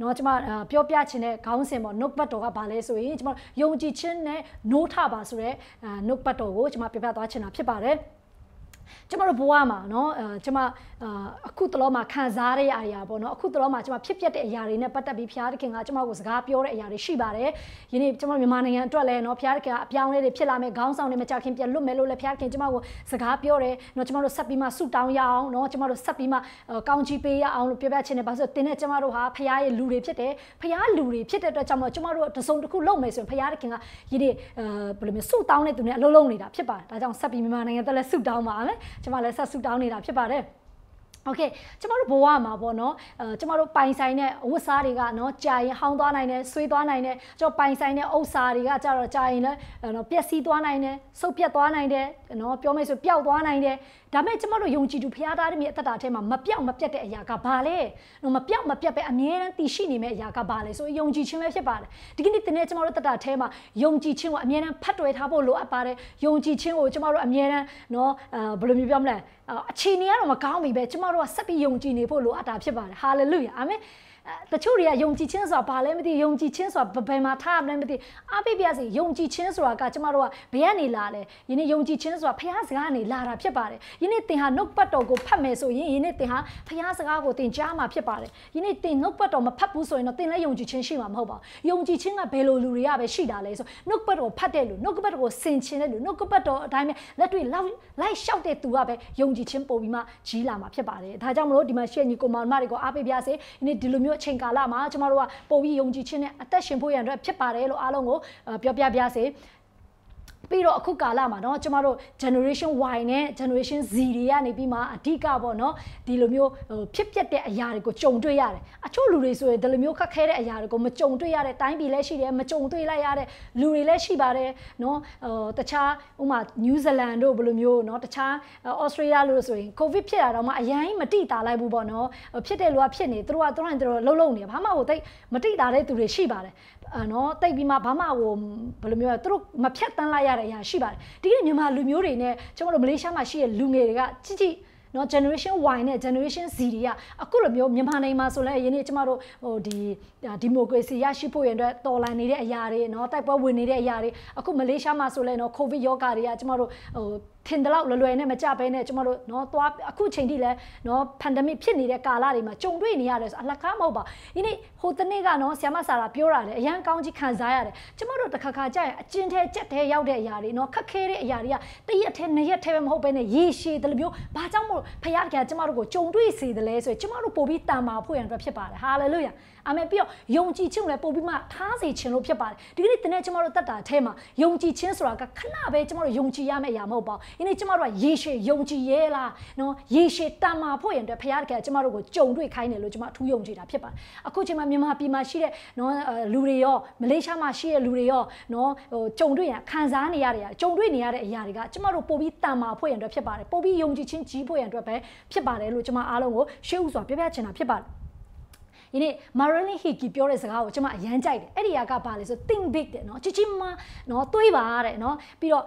เนาะကျမပြောပြချင်တဲ့ခေါင်းစဉ်ပေါ့ note ပတ်တော်ကဘာလဲဆိုရင်ကျမယုံကြည်ခြင်းနဲ့ note ထပါဆိုတဲ့ note ပတ်တော်ကိုကျမပြပြသွားချင်တာဖြစ်ပါတယ်။ကျမတို့ဘဝမှာเนาะကျမအခုတလောမှာခံစားရတဲ့အရာပေါ့เนาะအခုတလောမှာကျမဖြစ်ပျက်တဲ့အရာတွေနဲ့ပတ်သက်ပြီးဘုရားသခင်ကကျမကိုစကားပြောတဲ့အရာတွေရှိပါတယ်ယနေ့ကျမမြန်မာနိုင်ငံအတွက်လည်းเนาะဘုရားသခင်ကအပြောင်းလဲတွေဖြစ်လာမယ်ခေါင်းဆောင်တွေမကြခင်ပြန်လွတ်မယ်လို့လည်းဘုရားသခင်ကျမကိုစကားပြောတယ်เนาะကျမတို့ဆက်ပြီးမှဆုတောင်းရအောင်เนาะကျမတို့ဆက်ပြီးမှကောင်းချီးပေးရအောင်လို့ပြောပြချင်တယ်ဘာလို့ဆိုတင်တဲ့ကျမတို့ဟာဘုရားရဲ့လူတွေဖြစ်တယ်ဘုရားလူတွေဖြစ်တဲ့အတွက်ကြောင့်မို့ကျမတို့တစုံတစ်ခုလုပ်မယ်ဆိုရင်ဘုရားသခင်ကယနေ့ဘယ်လိုမျိုးဆုတောင်းတဲ့သူနဲ့အလုံးလုံးနေတာဖြစ်ပါတယ်ဒါကြောင့်ဆက်ပြီးမြန်မာနိုင်ငံတက်လည်းဆုတောင်းပါမယ်ကျွန်မလည်းဆက်ဆူတောင်းနေတာဖြစ်ပါတယ်โอเคကျမတို့ဘဝမှာပေါ့เนาะအဲကျမတို့ပိုင်ဆိုင်တဲ့အဝတ်စားတွေကเนาะကြာရင်ဟောင်းသွားနိုင်တယ်ဆွေးသွားနိုင်တယ်ကျွန်တော်ပိုင်ဆိုင်တဲ့အဥ္စာတွေကကြာတော့ကြာရင်လည်းเนาะပျက်စီးသွားနိုင်တယ်ဆုတ်ပြတ်သွားနိုင်တယ်เนาะပြောမယ်ဆိုပျောက်သွားနိုင်တယ်ဒါမဲ့ကျမတို့ယုံကြည်သူဖရားသားတွေရဲ့အသက်တာထဲမှာမပြောက်မပြတ်တဲ့အရာကဘာလဲနော်မပြောက်မပြတ်ပဲအမြဲတမ်းတည်ရှိနေမယ့်အရာကဘာလဲဆိုရင်ယုံကြည်ခြင်းပဲဖြစ်ပါတယ်ဒီကနေ့တင်တဲ့ကျမတို့သက်တာထဲမှာယုံကြည်ခြင်းကိုအမြဲတမ်းဖတ်တွယ်ထားဖို့လိုအပ်ပါတယ်ယုံကြည်ခြင်းကိုကျမတို့အမြဲတမ်းနော်ဘယ်လိုမျိုးပြောမလဲအခြေအနေကတော့မကောင်းပြီပဲကျမတို့ကဆက်ပြီးယုံကြည်နေဖို့လိုအပ်တာဖြစ်ပါတယ်ဟာလေလုယာအာမင်တချို့တွေကယုံကြည်ခြင်းဆိုတာဘာလဲမသိယုံကြည်ခြင်းဆိုတာဘယ်မှာထားရမလဲမသိအားပေးပြစေယုံကြည်ခြင်းဆိုတာကကျမတို့ကဘယ်ကနေလာလဲယနေ့ယုံကြည်ခြင်းဆိုတာဖခင်စကားကနေလာတာဖြစ်ပါတယ်ယနေ့သင်ဟာနှုတ်ပတ်တော်ကိုဖတ်မယ်ဆိုရင်ယနေ့သင်ဟာဖခင်စကားကိုသင်ကြားမှာဖြစ်ပါတယ်ယနေ့သင်နှုတ်ပတ်တော်မဖတ်ဘူးဆိုရင်တော့သင်လည်းယုံကြည်ခြင်းရှိမှာမဟုတ်ပါဘူးယုံကြည်ခြင်းကဘယ်လိုလူတွေကပဲရှိတာလဲဆိုနှုတ်ပတ်တော်ဖတ်တဲ့လူနှုတ်ပတ်တော်ကိုဆင်ခြင်တဲ့လူနှုတ်ပတ်တော်အတိုင်းပဲလက်တွေ့လိုက်လိုက်လျှောက်တဲ့သူကပဲယုံကြည်ခြင်းပို့ပြီးမှကြီးလာမှာဖြစ်ပါတယ်ဒါကြောင့်မလို့ဒီမှာရှေ့ညီကိုမောင်မတွေကိုအားပေးပြစေယနေ့ဒီလိုမျိုးမျိုးအချိန်ကာလမှာကျမတို့ကပုံပြီးယုံကြည်ခြင်းနဲ့အသက်ရှင်ဖို့ရန်အတွက်ဖြစ်ပါတယ်လို့အားလုံးကိုပြောပြပါစေ။ပြီးတော့အခုကာလမှာเนาะကျမတို့ generation Y နဲ့ generation Z တွေကနေပြီးမှအဓိကပေါ့เนาะဒီလိုမျိုးဟိုဖြစ်ပျက်တဲ့အရာတွေကိုကြုံတွေ့ရတယ်အချို့လူတွေဆိုရင်ဒီလိုမျိုးခက်ခဲတဲ့အရာတွေကိုမကြုံတွေ့ရတဲ့တိုင်းပြည်လည်းရှိတယ်မကြုံတွေ့လိုက်ရတဲ့လူတွေလည်းရှိပါတယ်เนาะဟိုတခြားဥမာ New Zealand တို့ဘယ်လိုမျိုးเนาะတခြား Australia လို့ဆိုရင် COVID ဖြစ်လာတော့မှအရင်မတိတာလိုက်ဘူးပေါ့เนาะဖြစ်တဲ့လူကဖြစ်နေသူတို့ကသူတို့ကသူတို့လှုပ်လှုပ်နေဘာမှဟိုတိတ်မတိတာတဲ့သူတွေရှိပါတယ်အနော်တိတ်ပြီးမှဘာမှဟိုဘယ်လိုမျိုးလဲသူတို့မဖြတ်တန်းလိုက်ရတဲ့အရာရှိပါတယ်ဒီကနေ့မြန်မာလူမျိုးတွေနဲ့ကျွန်တော်တို့မလေးရှားမှာရှိတဲ့လူငယ်တွေကជីជីနော် generation Y နဲ့ generation Z တွေကအခုလိုမျိုးမြန်မာနိုင်ငံမှာဆိုလဲယနေ့ကျမတို့ဟိုဒီဒီမိုကရေစီရရှိဖို့ရန်အတွက်တော်လှန်နေတဲ့အရာတွေနော်တိုက်ပွဲဝင်နေတဲ့အရာတွေအခုမလေးရှားမှာဆိုလဲနော် covid ရောဂါတွေကကျမတို့ဟိုထင်တယ်လို့လွယ်လွယ်နဲ့မကြဘဲနဲ့ကျမတို့เนาะသွားအခုချိန်ထိလဲเนาะ pandemic ဖြစ်နေတဲ့ကာလတွေမှာကြုံတွေ့နေရတယ်ဆိုအလကားမဟုတ်ပါဒီနေ့ဟိုတနေ့ကเนาะဆ iam ဆာရာပြောတာလေအရန်ကောင်းကြီးခံစားရတယ်ကျမတို့တစ်ခါခါကြာရင်အကျဉ်းထဲကြက်ထဲရောက်တဲ့အရာတွေเนาะခက်ခဲတဲ့အရာတွေကတရက်ထဲနှစ်ရက်ထဲပဲမဟုတ်ဘဲနဲ့ရေရှည်တယ်လို့ပြောဘာကြောင့်မို့ဖခင်ကကျမတို့ကိုကြုံတွေ့စေတယ်လဲဆိုရင်ကျမတို့ပို့ပြီးတာမာဖို့ရန်အတွက်ဖြစ်ပါတယ်ဟာလေလုယာအာမင်ပြီးတော့ယုံကြည်ခြင်းလည်းပို့ပြီးမှထားစေခြင်းလို့ဖြစ်ပါတယ်ဒီကနေ့တနေ့ကျွန်တော်တို့တတ်တာအထဲမှာယုံကြည်ခြင်းဆိုတာကခဏပဲကျွန်တော်တို့ယုံကြည်ရမယ့်အရာမဟုတ်ပါဘူးဒီနေ့ကျွန်တော်တို့ကယေရှုယုံကြည်ရဲ့လားနော်ယေရှုတန်မာဖို့ရင်အတွက်ဘုရားတခင်ကျွန်တော်တို့ကိုကြုံတွေ့ခိုင်းတယ်လို့ကျွန်မအထူးယုံကြည်တာဖြစ်ပါတယ်အခုချိန်မှာမြန်မာပြည်မှာရှိတဲ့နော်လူတွေရောမလေးရှားမှာရှိတဲ့လူတွေရောနော်ဟိုကြုံတွေ့ရခံစားနေရတဲ့အရာကြုံတွေ့နေရတဲ့အရာတွေကကျွန်တော်တို့ပို့ပြီးတန်မာဖို့ရင်အတွက်ဖြစ်ပါတယ်ပို့ပြီးယုံကြည်ခြင်းကြီးဖို့ရင်အတွက်ပဲဖြစ်ပါတယ်လို့ကျွန်မအားလုံးကိုရှေ့ဥစွာပြပြချင်တာဖြစ်ပါတယ်ယနေ့ Marilyn Hickey ပြောတဲ့စကားကိုကျွန်မအရန်ကြိုက်တယ်အဲ့ဒီကဘာလဲဆို think big တဲ့နော်ជីជីမမနော်တွေးပါတဲ့နော်ပြီးတော့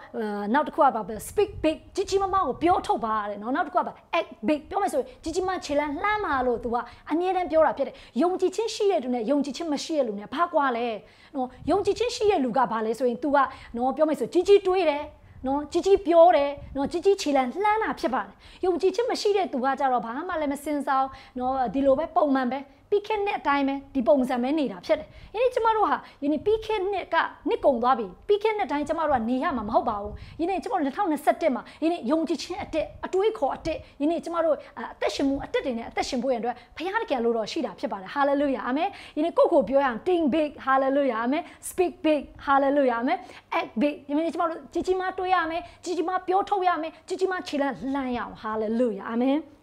နောက်တစ်ခုကဘာပဲ speak big ជីជីမမကိုပြောထုတ်ပါတဲ့နော်နောက်တစ်ခုကဘာ act big ပြောမယ်ဆိုရင်ជីជីမခြေလမ်းလှမ်းပါလို့ तू ကအမြဲတမ်းပြောတာဖြစ်တယ်ယုံကြည်ခြင်းရှိတဲ့သူနဲ့ယုံကြည်ခြင်းမရှိတဲ့လူနဲ့ဘာကွာလဲနော်ယုံကြည်ခြင်းရှိတဲ့လူကဘာလဲဆိုရင် तू ကနော်ပြောမယ်ဆိုជីជីတွေးတယ်နော်ជីជីပြောတယ်နော်ជីជីခြေလန်လှမ်းတာဖြစ်ပါတယ်ယုံကြည်ချက်မရှိတဲ့သူကကြတော့ဘာမှလည်းမစင်စားနော်ဒီလိုပဲပုံမှန်ပဲပြီးခင်းနှစ်အတိုင်းပဲဒီပုံစံပဲနေတာဖြစ်တယ်။ယနေ့ကျမတို့ဟာယနေ့ပြီးခင်းနှစ်ကနှစ်ကုန်သွားပြီ။ပြီးခင်းနှစ်တိုင်းကျမတို့ကနေရမှာမဟုတ်ပါဘူး။ယနေ့ကျမတို့2021မှာယနေ့ယုံကြည်ခြင်းအတက်အတွေးခေါ်အတက်ယနေ့ကျမတို့အသက်ရှင်မှုအတက်တွေနဲ့အသက်ရှင်ဖို့ရန်အတွက်ဘုရားတကယ်လို့တော့ရှိတာဖြစ်ပါတယ်။ hallelujah အာမင်။ယနေ့ကိုယ့်ကိုပြောရအောင် think big hallelujah အာမင် speak big hallelujah အာမင် act big ယနေ့ကျမတို့ကြီးကြီးမားတွေးရမယ်။ကြီးကြီးမားပြောထုတ်ရမယ်။ကြီးကြီးမားခြေလှမ်းလှမ်းရအောင် hallelujah အာမင်။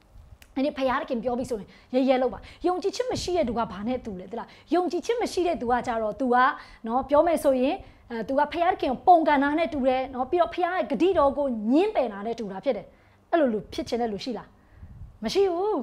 ဒီနေ့ဖရာသခင်ပြောပြီဆိုရင်ရဲရဲလောက်ပါယုံကြည်ချက်မရှိတဲ့သူကဘာနဲ့တူလဲတလားယုံကြည်ချက်မရှိတဲ့သူကကြတော့ तू ကနော်ပြောမယ်ဆိုရင်အဲ तू ကဖရာသခင်ပုံကန်တာနဲ့တူတယ်နော်ပြီးတော့ဖရာရဲ့ဂတိတော်ကိုညှင်းပယ်တာနဲ့တူတာဖြစ်တယ်အဲ့လိုလူဖြစ်ချင်တဲ့လူရှိလားမရှိဘူး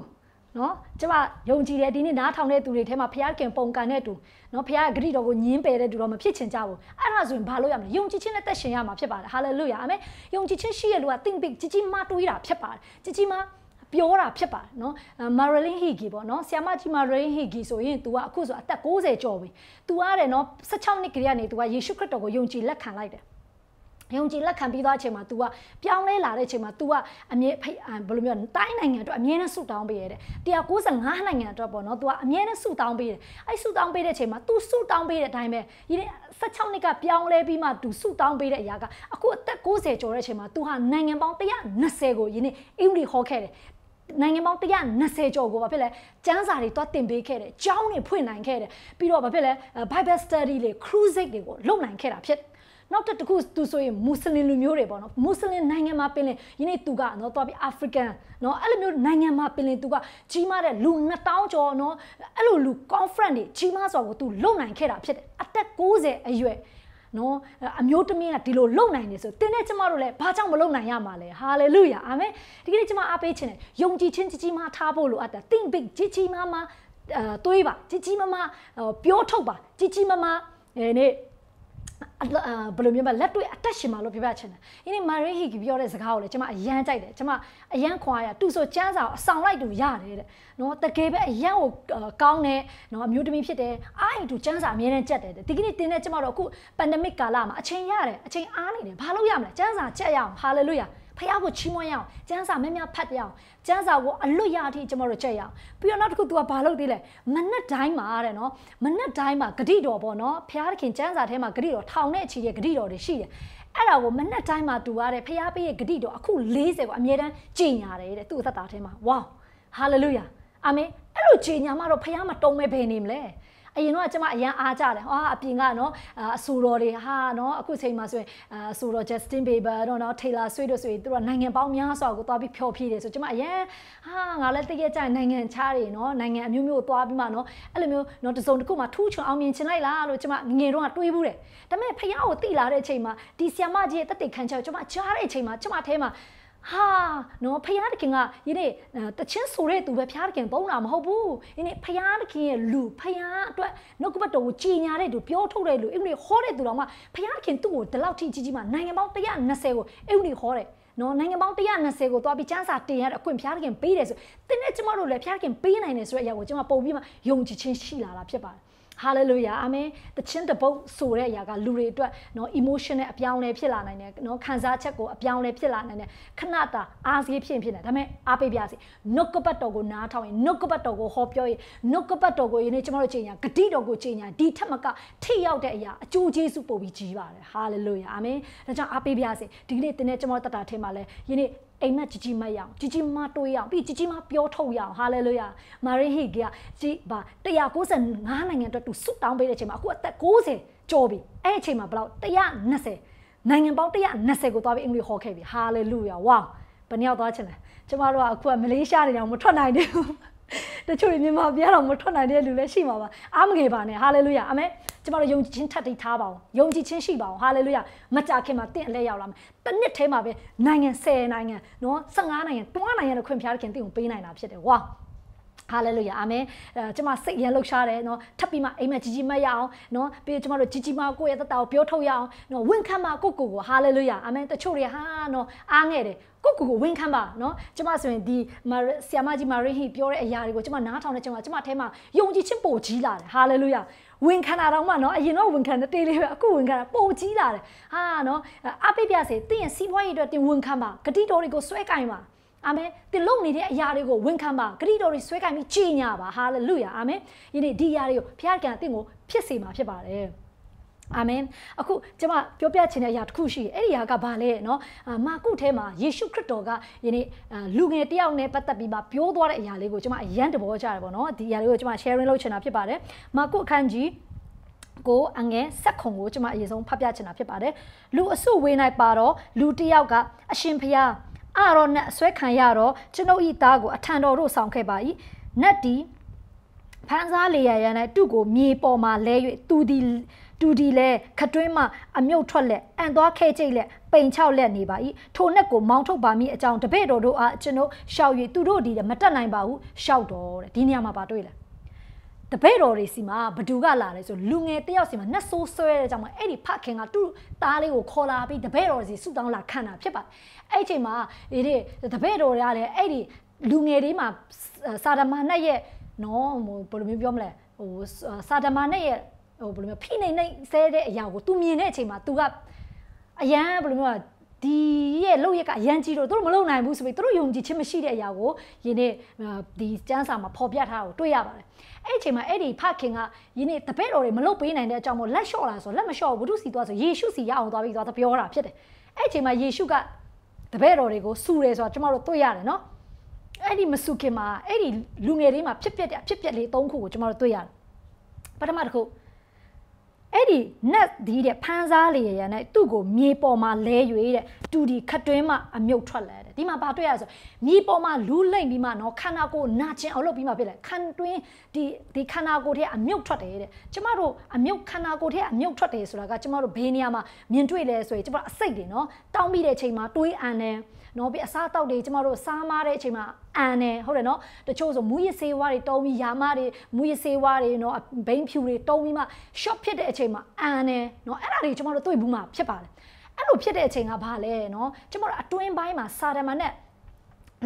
နော်ကျမယုံကြည်တယ်ဒီနေ့နားထောင်တဲ့သူတွေထဲမှာဖရာခင်ပုံကန်တဲ့သူနော်ဖရာရဲ့ဂရုတော်ကိုညင်းပယ်တဲ့သူတော့မဖြစ်ချင်ကြဘူးအဲ့ဒါဆိုရင်ဘာလို့ရမလဲယုံကြည်ခြင်းနဲ့တက်ရှင်ရမှာဖြစ်ပါတယ်ဟာလေလုယာအာမင်ယုံကြည်ခြင်းရှိရလို့က think big ကြီးကြီးမားတွေးတာဖြစ်ပါတယ်ကြီးကြီးမားပြောတာဖြစ်ပါတယ်နော် Marilyn Higgy ပေါ့နော်ဆ iam ကြီး Marilyn Higgy ဆိုရင် तू ကအခုဆိုအသက်60ကျော်ပြီ तू ရတယ်နော်16နှစ်ကလေးကနေ तू ကယေရှုခရစ်တော်ကိုယုံကြည်လက်ခံလိုက်တယ်ယုံကြည်လက်ခံပြီးသွားချိန်မှာ तू ကပြောင်းလဲလာတဲ့ချိန်မှာ तू ကအမြဲဖိဘယ်လိုမျိုးတိုင်းနိုင်ငံအတွက်အမြဲတမ်းဆုတောင်းပေးရတယ်195နိုင်ငံအတွက်ပေါ့နော် तू ကအမြဲတမ်းဆုတောင်းပေးတယ်အဲ့ဆုတောင်းပေးတဲ့ချိန်မှာ तू ဆုတောင်းပေးတဲ့အတိုင်းပဲဒီ16နှစ်ကပြောင်းလဲပြီးမှ तू ဆုတောင်းပေးတဲ့အရာကအခုအသက်60ကျော်တဲ့ချိန်မှာ तू ဟာနိုင်ငံပေါင်း120ကိုယနေ့အင်္ဂလိပ်ဟောခဲ့တယ်နိုင်ငံပေါင်း120ကျော်ကိုဘာဖြစ်လဲကျမ်းစာတွေတွားတင်ပေးခဲ့တယ်။ကျောင်းတွေဖွင့်နိုင်ခဲ့တယ်။ပြီးတော့ဘာဖြစ်လဲ Bible study တွေ crusade တွေကိုလုပ်နိုင်ခဲ့တာဖြစ်တယ်။နောက်တစ်ခုသူဆိုရင်မွတ်စလင်လူမျိုးတွေပေါ့နော်မွတ်စလင်နိုင်ငံမှာပင်လင်ယနေ့သူကနော်သွားပြီးအာဖရိကန်နော်အဲ့လိုမျိုးနိုင်ငံမှာပင်လင်သူကကြီးမားတဲ့လူ2000ကျော်နော်အဲ့လိုလူ conference တွေကြီးမားစွာကိုသူလုပ်နိုင်ခဲ့တာဖြစ်တယ်အသက်60အရွယ်နော်အမျိုးသမီးကဒီလိုလုံနိုင်နေဆိုတင်းနဲ့ကျမတို့လည်းဘာကြောင့်မလုံနိုင်ရမှာလဲဟာလေလုယာအာမင်ဒီကနေ့ကျမအားပေးခြင်းနဲ့ယုံကြည်ခြင်းကြီးကြီးမားထားဖို့လိုအပ်တာ think big ကြီးကြီးမားမားအဲတွေးပါ ကြီးကြီးမားမားပြောထုတ်ပါ ကြီးကြီးမားမားအဲနေ့ဘယ်လိုမျိုးမလက်တွေ့အတက်ရှင်မှာလို့ပြောပြချင်တယ်။အင်းဒီမာရီဟီကပြောတဲ့စကားကိုလည်းကျွန်မအရန်ကြိုက်တယ်။ကျွန်မအရန်ခွာရသူဆိုချမ်းစာကိုအဆောင်လိုက်သူရတယ်တဲ့။နော်တကယ်ပဲအရန်ကိုကောင်းတဲ့နော်အမျိုးသမီးဖြစ်တယ်။အားရသူချမ်းစာအများနဲ့ကြက်တယ်တဲ့။ဒီကနေ့တင်းတဲ့ကျွန်မတို့အခုပန်ဒမစ်ကာလမှာအချိန်ရတယ်အချိန်အားနေတယ်။ဘာလို့ရမလဲ။ချမ်းစာချက်ရအောင်ဟာလေလုယာ။ဖះကိုချီးမွမ်းရအောင်ကျမ်းစာမင်းများဖတ်ရအောင်ကျမ်းစာကိုအလွတ်ရအထိကျွန်တော်တို့ချက်ရအောင်ပြီးတော့နောက်တစ်ခု तू ကဘာလုပ်သေးလဲမနက်တိုင်းမှာတဲ့နော်မနက်တိုင်းမှာဂတိတော်ပေါ့နော်ဖះသခင်ကျမ်းစာထဲမှာဂတိတော်ထောင်နဲ့ချီတဲ့ဂတိတော်တွေရှိတယ်အဲ့ဒါကိုမနက်တိုင်းမှာ तू ရတဲ့ဖះပေးရဲ့ဂတိတော်အခု40ကိုအမြဲတမ်းကြည်ညာတယ်တဲ့သူ့အသက်တာထဲမှာဝေါဟာလေလုယာအာမင်အဲ့လိုကြည်ညာမှတော့ဖះမတုံးမဲ့ဘယ်နေမလဲအရင်တော့ကျွန်မအရန်အားကြတယ်ဟာအပြင်ကနော်အဆိုတော်တွေဟာနော်အခုချိန်မှာဆိုရင်အဆိုတော် Justin Bieber တော့နော် Taylor Swift တို့ဆိုရင်သူတို့နိုင်ငံပေါင်းများစွာကိုသွားပြီးဖျော်ဖြေတယ်ဆိုကျွန်မအရန်ဟာငါလည်းတည့်ရကြနိုင်ငံခြားတွေနော်နိုင်ငံအမျိုးမျိုးသွားပြီးမှနော်အဲ့လိုမျိုးနော်တစုံတစ်ခုမှာထူးချွန်အောင်မြင်ချင်လိုက်လားလို့ကျွန်မငငယ်တော့ကတွေးဘူးတယ်ဒါပေမဲ့ဖခင်ကိုတိလာတဲ့အချိန်မှာဒီဆီယမကြီးရဲ့တက်တေခန်းချက်ကျွန်မကြားတဲ့အချိန်မှာကျွန်မအထဲမှာဟာနော်ဖျားတခင်ကယနေ့တချင်းဆိုတဲ့သူပဲဖျားတခင်ပုံတာမဟုတ်ဘူးယနေ့ဖျားတခင်ရဲ့လူဖျားအတွက်နှုတ်ကပတ်တော်ကိုကြည်ညာတဲ့သူပြောထုတ်တဲ့လူအဲ့ဒီဟောတဲ့သူတော်မှဖျားတခင်သူ့ကိုဒီလောက်ထိကြီးကြီးမှနိုင်ငံပေါင်း120ကိုအဲ့ဒီဟောတယ်နော်နိုင်ငံပေါင်း120ကိုသွားပြီးစံစာတင်ရတဲ့အခွင့်ဖျားတခင်ပေးတယ်ဆိုတင်းနဲ့ကျမတို့လည်းဖျားတခင်ပေးနိုင်တယ်ဆိုတဲ့အရာကိုကျမပုံပြီးမှယုံကြည်ခြင်းရှိလာတာဖြစ်ပါတယ်ဟာလေလုယာအာမင်တခြင်းတပုတ်ဆိုတဲ့အရာကလူတွေအတွက်နော် emotion နဲ့အပြောင်းလဲဖြစ်လာနိုင်တယ်နော်ခံစားချက်ကိုအပြောင်းလဲဖြစ်လာနိုင်တယ်ခဏတာအားစေးဖြစ်ဖြစ်နေဒါပေမဲ့အားပေးပြစီနှုတ်ကပတ်တော်ကိုနားထောင်ရင်နှုတ်ကပတ်တော်ကိုဟောပြောရင်နှုတ်ကပတ်တော်ကိုယနေ့ကျွန်တော်တို့ချိန်ညာဂတိတော်ကိုချိန်ညာဒီထက်မကထိရောက်တဲ့အရာအကျိုးကျေးဇူးပို့ပြီးကြီးပါတယ်ဟာလေလုယာအာမင်ဒါကြောင့်အားပေးပြစီဒီကနေ့တင်းနဲ့ကျွန်တော်တတ်တာထဲမှာလဲယနေ့အိမ်မက်ကြီးကြီးမက်ရအောင်ကြီးကြီးမတွေးရအောင်ပြီးကြီးကြီးမပြောထုတ်ရအောင်ဟာလေလုယာမာရီဟိကကြီးပါ195နိုင်ငံအတွက်သူဆွတ်တောင်းပေးတဲ့အချိန်မှာအခုအသက်60ကျော်ပြီအဲ့အချိန်မှာဘယ်လောက်120နိုင်ငံပေါင်း120ကိုသွားပြီးအင်္ဂလိပ်ဟောခဲ့ပြီဟာလေလုယာဝါဘယ်နှစ်ယောက်သွားချင်လဲကျမတို့ကအခုကမလေးရှားနေအောင်မထွက်နိုင်သေးဘူးတချို့မြန်မာပြည်တော့မထွက်နိုင်တဲ့လူလည်းရှိမှာပါအားမငယ်ပါနဲ့ဟာလေလုယာအမေကျမတို့ယုံကြည်ခြင်းထပ်တိတ်ထားပါအောင်ယုံကြည်ခြင်းရှိပါအောင်ဟာလေလုယာမကြခင်မှာတင့်အလဲရောက်လာမယ်တစ်နှစ်ထဲမှာပဲနိုင်ငံ10နိုင်ငံနော်15နိုင်ငံတွန်းနိုင်ငံတို့ခွင့်ဖျားခင်တင့်ကိုပေးနိုင်တာဖြစ်တယ်ဝါဟာလေလုယာအာမင်ကျွန်မစိတ်ရန်လှုပ်ရှားတယ်နော်ထပ်ပြီးမှအိမ်မက်ကြီးကြီးမတ်ရအောင်နော်ပြီးကျွန်မတို့ကြီးကြီးမကိုယ့်ရဲ့သက်တာကိုပြောထုတ်ရအောင်နော်ဝန်ခံပါကိုကိုကိုဟာလေလုယာအာမင်တချို့တွေဟာနော်အားငဲ့တယ်ကိုကိုကိုဝန်ခံပါနော်ကျမဆိုရင်ဒီဆီယမကြီးမာရီဟီပြောတဲ့အရာတွေကိုကျမနားထောင်တဲ့ကျမကျမထဲမှာယုံကြည်ခြင်းပိုကြီးလာတယ်ဟာလေလုယာဝင်ခံတာတော့မှနော်အရင်တော့ဝင်ခံတဲ့တေးလေးပဲအခုဝင်ခံတာပုံကြီးလာတယ်ဟာနော်အပိပြစေတင့်ရဲ့စီးပွားရေးအတွက်တင်ဝင်ခံပါဂတိတော်တွေကိုဆွဲကင်ပါအာမင်သင်လုပ်နေတဲ့အရာတွေကိုဝန်ခံပါဂရိတော်တွေဆွဲကင်ပြီးကြီးညာပါဟာလေလုယာအာမင်ယနေ့ဒီအရာတွေကိုဘုရားကံအသင်ကိုဖြစ်စေမှာဖြစ်ပါတယ်အာမင်အခုကျွန်မပြောပြချင်တဲ့အရာတစ်ခုရှိတယ်အဲ့ဒီအရာကဘာလဲเนาะမာကုထဲမှာယေရှုခရစ်တော်ကယနေ့လူငယ်တယောက်နဲ့ပတ်သက်ပြီးမှပြောသွားတဲ့အရာလေးကိုကျွန်မအရန်တဘောကြတယ်ပေါ့เนาะဒီအရာလေးကိုကျွန်မ sharing လုပ်ချင်တာဖြစ်ပါတယ်မာကုအခန်းကြီးကိုအငဲဆက်ခုံကိုကျွန်မအရင်ဆုံးဖတ်ပြချင်တာဖြစ်ပါတယ်လူအစုဝေး၌ပါတော့လူတယောက်ကအရှင်ဖျားအရောနဲ့အဆွဲခံရတော့ကျွန်ုပ်ဤသားကိုအထံတော်တို့ဆောင်ခဲ့ပါ၏နတ်ဒီဖန်စားလေရရန်၌သူ့ကိုမြေပေါ်မှလဲ၍သူသည်တူဒီလဲခတွင်းမှအမြုပ်ထွက်လက်အန်သွားခဲကြိတ်လက်ပိန်ချောက်လက်နေပါ၏ထိုနှက်ကိုမောင်းထုတ်ပါမည်အကြောင်းတပည့်တော်တို့အားကျွန်ုပ်ရှောက်၍သူတို့ဒီမတက်နိုင်ပါဟုရှောက်တော်တဲ့ဒီနေရာမှာပါတွေ့လားတပည့်တော်တွေစီမှာဘသူကလာလဲဆိုလူငယ်တယောက်စီမှာနှက်ဆိုးဆွဲတဲ့ကြောင့်မအဲ့ဒီဖခင်ကသူ့သားလေးကိုခေါ်လာပြီးတပည့်တော်စီဆုတောင်းလာခံတာဖြစ်ပါတယ်အဲ့ဒီအချိန်မှာဒီတပည့်တော်တွေကလည်းအဲ့ဒီလူငယ်တွေမှာစာဒမာနဲ့ရဲ့နော်ဟိုဘယ်လိုမျိုးပြောမလဲဟိုစာဒမာနဲ့ရဲ့ဟိုဘယ်လိုမျိုးဖိနေနေဆဲတဲ့အရာကို तू မြင်တဲ့အချိန်မှာ तू ကအရန်ဘယ်လိုမျိုးဒီရဲ့လုပ်ရက်ကရန်ကြီးတော့သူတို့မလုပ်နိုင်ဘူးဆိုပြီးသူတို့ယုံကြည်ခြင်းမရှိတဲ့အရာကိုယင်းနေ့ဒီစံစာမှာဖော်ပြထားတာကိုတွေ့ရပါတယ်။အဲ့ဒီအချိန်မှာအဲ့ဒီဖခင်ကယင်းနေ့တပည့်တော်တွေမလုပ်ပေးနိုင်တဲ့အကြောင်းကိုလက်လျှော့လာဆိုလက်မလျှော့ဘူးဝိတုစီသွားဆိုယေရှုစီရအောင်သွားပြီးသွားပြောတာဖြစ်တယ်။အဲ့ဒီအချိန်မှာယေရှုကတပည့်တော်တွေကိုဆူတယ်ဆိုတာကျွန်တော်တို့တွေ့ရတယ်နော်။အဲ့ဒီမဆူခင်မှာအဲ့ဒီလူငယ်တွေမှာဖြစ်ပျက်တဲ့ဖြစ်ပျက်လေး၃ခုကိုကျွန်တော်တို့တွေ့ရတယ်။ပထမတစ်ခုကအဲ့ဒီ net ဒီတဲ့ဖန်စားလေရံနဲ့သူ့ကိုမြေပေါ်မှာလဲ၍တဲ့တူဒီခတ်တွင်းမှအမြုပ်ထွက်လာတယ်ဒီမှာဘာတွေ့ရဆိုမြေပေါ်မှာလူးလိမ့်ပြီးမှနော်ခန္ဓာကိုယ်နာကျင်အောင်လုပ်ပြီးမှဖြစ်လာခန်တွင်းဒီဒီခန္ဓာကိုယ်ထဲအမြုပ်ထွက်တယ်တဲ့ကျမတို့အမြုပ်ခန္ဓာကိုယ်ထဲအမြုပ်ထွက်တယ်ဆိုတာကကျမတို့ဘေးနေရာမှာမြင်တွေ့လဲဆိုရင်ကျမတို့အစိတ်တွေနော်တောင်းပြီးတဲ့အချိန်မှာတွေးအန်တယ်နော်ပြီးအစားအသောက်တွေကျမတို့စားမတဲ့အချိန်မှာအန်တယ်ဟုတ်တယ်နော်တချို့ဆိုမူရစေဝါတွေတုံးပြီးယာမတွေမူရစေဝါတွေနော်ဘိန်းဖြူတွေတုံးပြီးမှ short ဖြစ်တဲ့အချိန်မှာအန်တယ်နော်အဲ့ဒါတွေကျမတို့တွေ့ဘူးမှဖြစ်ပါတယ်အဲ့လိုဖြစ်တဲ့အချိန်ကဘာလဲနော်ကျမတို့အတွင်းပိုင်းမှာစာတမန်နဲ့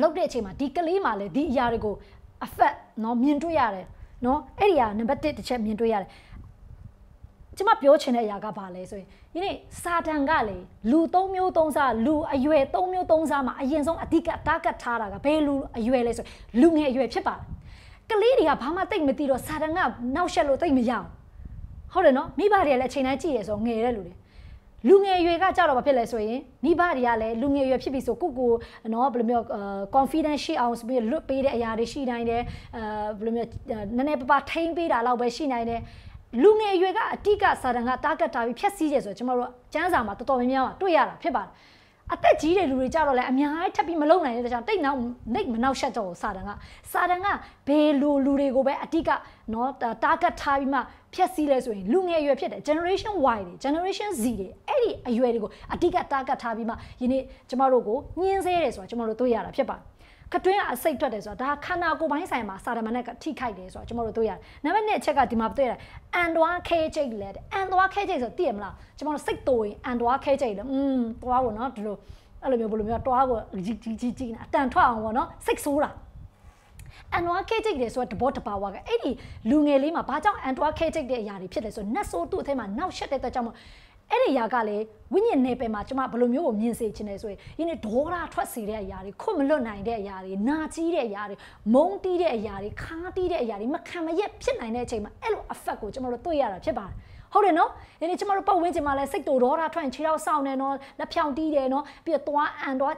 လောက်တဲ့အချိန်မှာဒီကလေးမှာလည်းဒီအရာတွေကို affect နော်မြင်တွေ့ရတယ်နော်အဲ့ဒီဟာနံပါတ်1တစ်ချက်မြင်တွေ့ရတယ်ကျမပြောချင်တဲ့အရာကဘာလဲဆိုရင်ဒီနေ့စာတန်ကလေလူ၃မျိုး၃စားလူအရွယ်၃မျိုး၃စားမှာအရင်ဆုံးအဓိကတာဂက်ထားတာကဘယ်လူအရွယ်လဲဆိုလူငယ်အရွယ်ဖြစ်ပါတယ်ကလေးတွေကဘာမှတိတ်မသိတော့စာတန်ကနောက်ဆက်လို့တိတ်မရအောင်ဟုတ်တယ်နော်မိဘတွေကလည်းအချိန်တိုင်းကြည့်ရဆိုငယ်တဲ့လူတွေလူငယ်ရွယ်ကကြတော့ဘာဖြစ်လဲဆိုရင်မိဘတွေကလည်းလူငယ်ရွယ်ဖြစ်ပြီဆိုကိုကိုနော်ဘယ်လိုမျိုး confidence ရှိအောင်ဆိုပြီးလွတ်ပေးတဲ့အရာတွေရှိနိုင်တယ်အဲဘယ်လိုမျိုးနည်းနည်းပါးပါထိမ့်ပေးတာလောက်ပဲရှိနိုင်တယ်လူငယ်အရွယ်ကအတိကစာတန်ကတာဂက်တာပြီးဖြက်စီးတယ်ဆိုတော့ကျမတို့ကျန်းစာမှာတော်တော်များများမှာတွေ့ရတာဖြစ်ပါတယ်အသက်ကြီးတဲ့လူတွေကြတော့လည်းအများကြီးထပ်ပြီးမလုံနိုင်တဲ့ကြောင့်တိတ်နောက်နိုင်မနောက်ရှက်တော့စာတန်ကစာတန်ကဘယ်လိုလူတွေကိုပဲအတိကနော်တာဂက်ထားပြီးမှဖြက်စီးလဲဆိုရင်လူငယ်အရွယ်ဖြစ်တယ် generation Y တွေ generation Z တွေအဲ့ဒီအရွယ်တွေကိုအတိကတာဂက်ထားပြီးမှယနေ့ကျမတို့ကိုညှင်းဆဲတယ်ဆိုတော့ကျမတို့တွေ့ရတာဖြစ်ပါတယ်ခတွင်းကအစိတ်ထွက်တယ်ဆိုတော့ဒါခန္ဓာကိုယ်ပိုင်းဆိုင်မှာစာရမဏေကထိခိုက်တယ်ဆိုတော့ကျွန်တော်တို့တွေ့ရတယ်နံပါတ်1အချက်ကဒီမှာတွေ့ရတယ်အန်တွားခဲကြိတ်လဲအန်တွားခဲကြိတ်ဆိုသိရမလားကျွန်တော်တို့စိတ်တိုရင်အန်တွားခဲကြိတ်လဲอืมတွားကိုနော်ဒီလိုအဲ့လိုမျိုးဘယ်လိုမျိုးတွားကိုကြီးကြီးကြီးနေတာအတန်ထွက်အောင်ပေါ့နော်စိတ်ဆိုးတာအန်ဝါခဲကြိတ်တယ်ဆိုတော့တဘောတပါဝါကအဲ့ဒီလူငယ်လေးမှာဘာကြောင့်အန်တွားခဲကြိတ်တဲ့အရာတွေဖြစ်လဲဆိုတော့နတ်ဆိုးသူ့အထက်မှာနောက်ရှက်တဲ့အတွက်ကြောင့်မို့အဲ့ဒီຢာကလည်းဝိညာဉ်နယ်ပယ်မှာကျမဘယ်လိုမျိုးကိုမြင်စေချင်လဲဆိုရင်ဒီနေ့ဒေါရထွက်စေတဲ့အရာတွေခွတ်မလွတ်နိုင်တဲ့အရာတွေနာကြီးတဲ့အရာတွေမုန်းတီးတဲ့အရာတွေခါတီးတဲ့အရာတွေမခံမရက်ဖြစ်နိုင်တဲ့အချိန်မှာအဲ့လို effect ကိုကျမတို့တွေ့ရတာဖြစ်ပါတယ်ဟုတ်တယ်နော်ဒီနေ့ကျမတို့ပတ်ဝန်းကျင်မှာလည်းစိတ်တူဒေါရထွက်ရင်ခြေထောက်စောင့်နေနော်လက်ဖြောင်တီးတယ်နော်ပြီးတော့သွားအန်သွား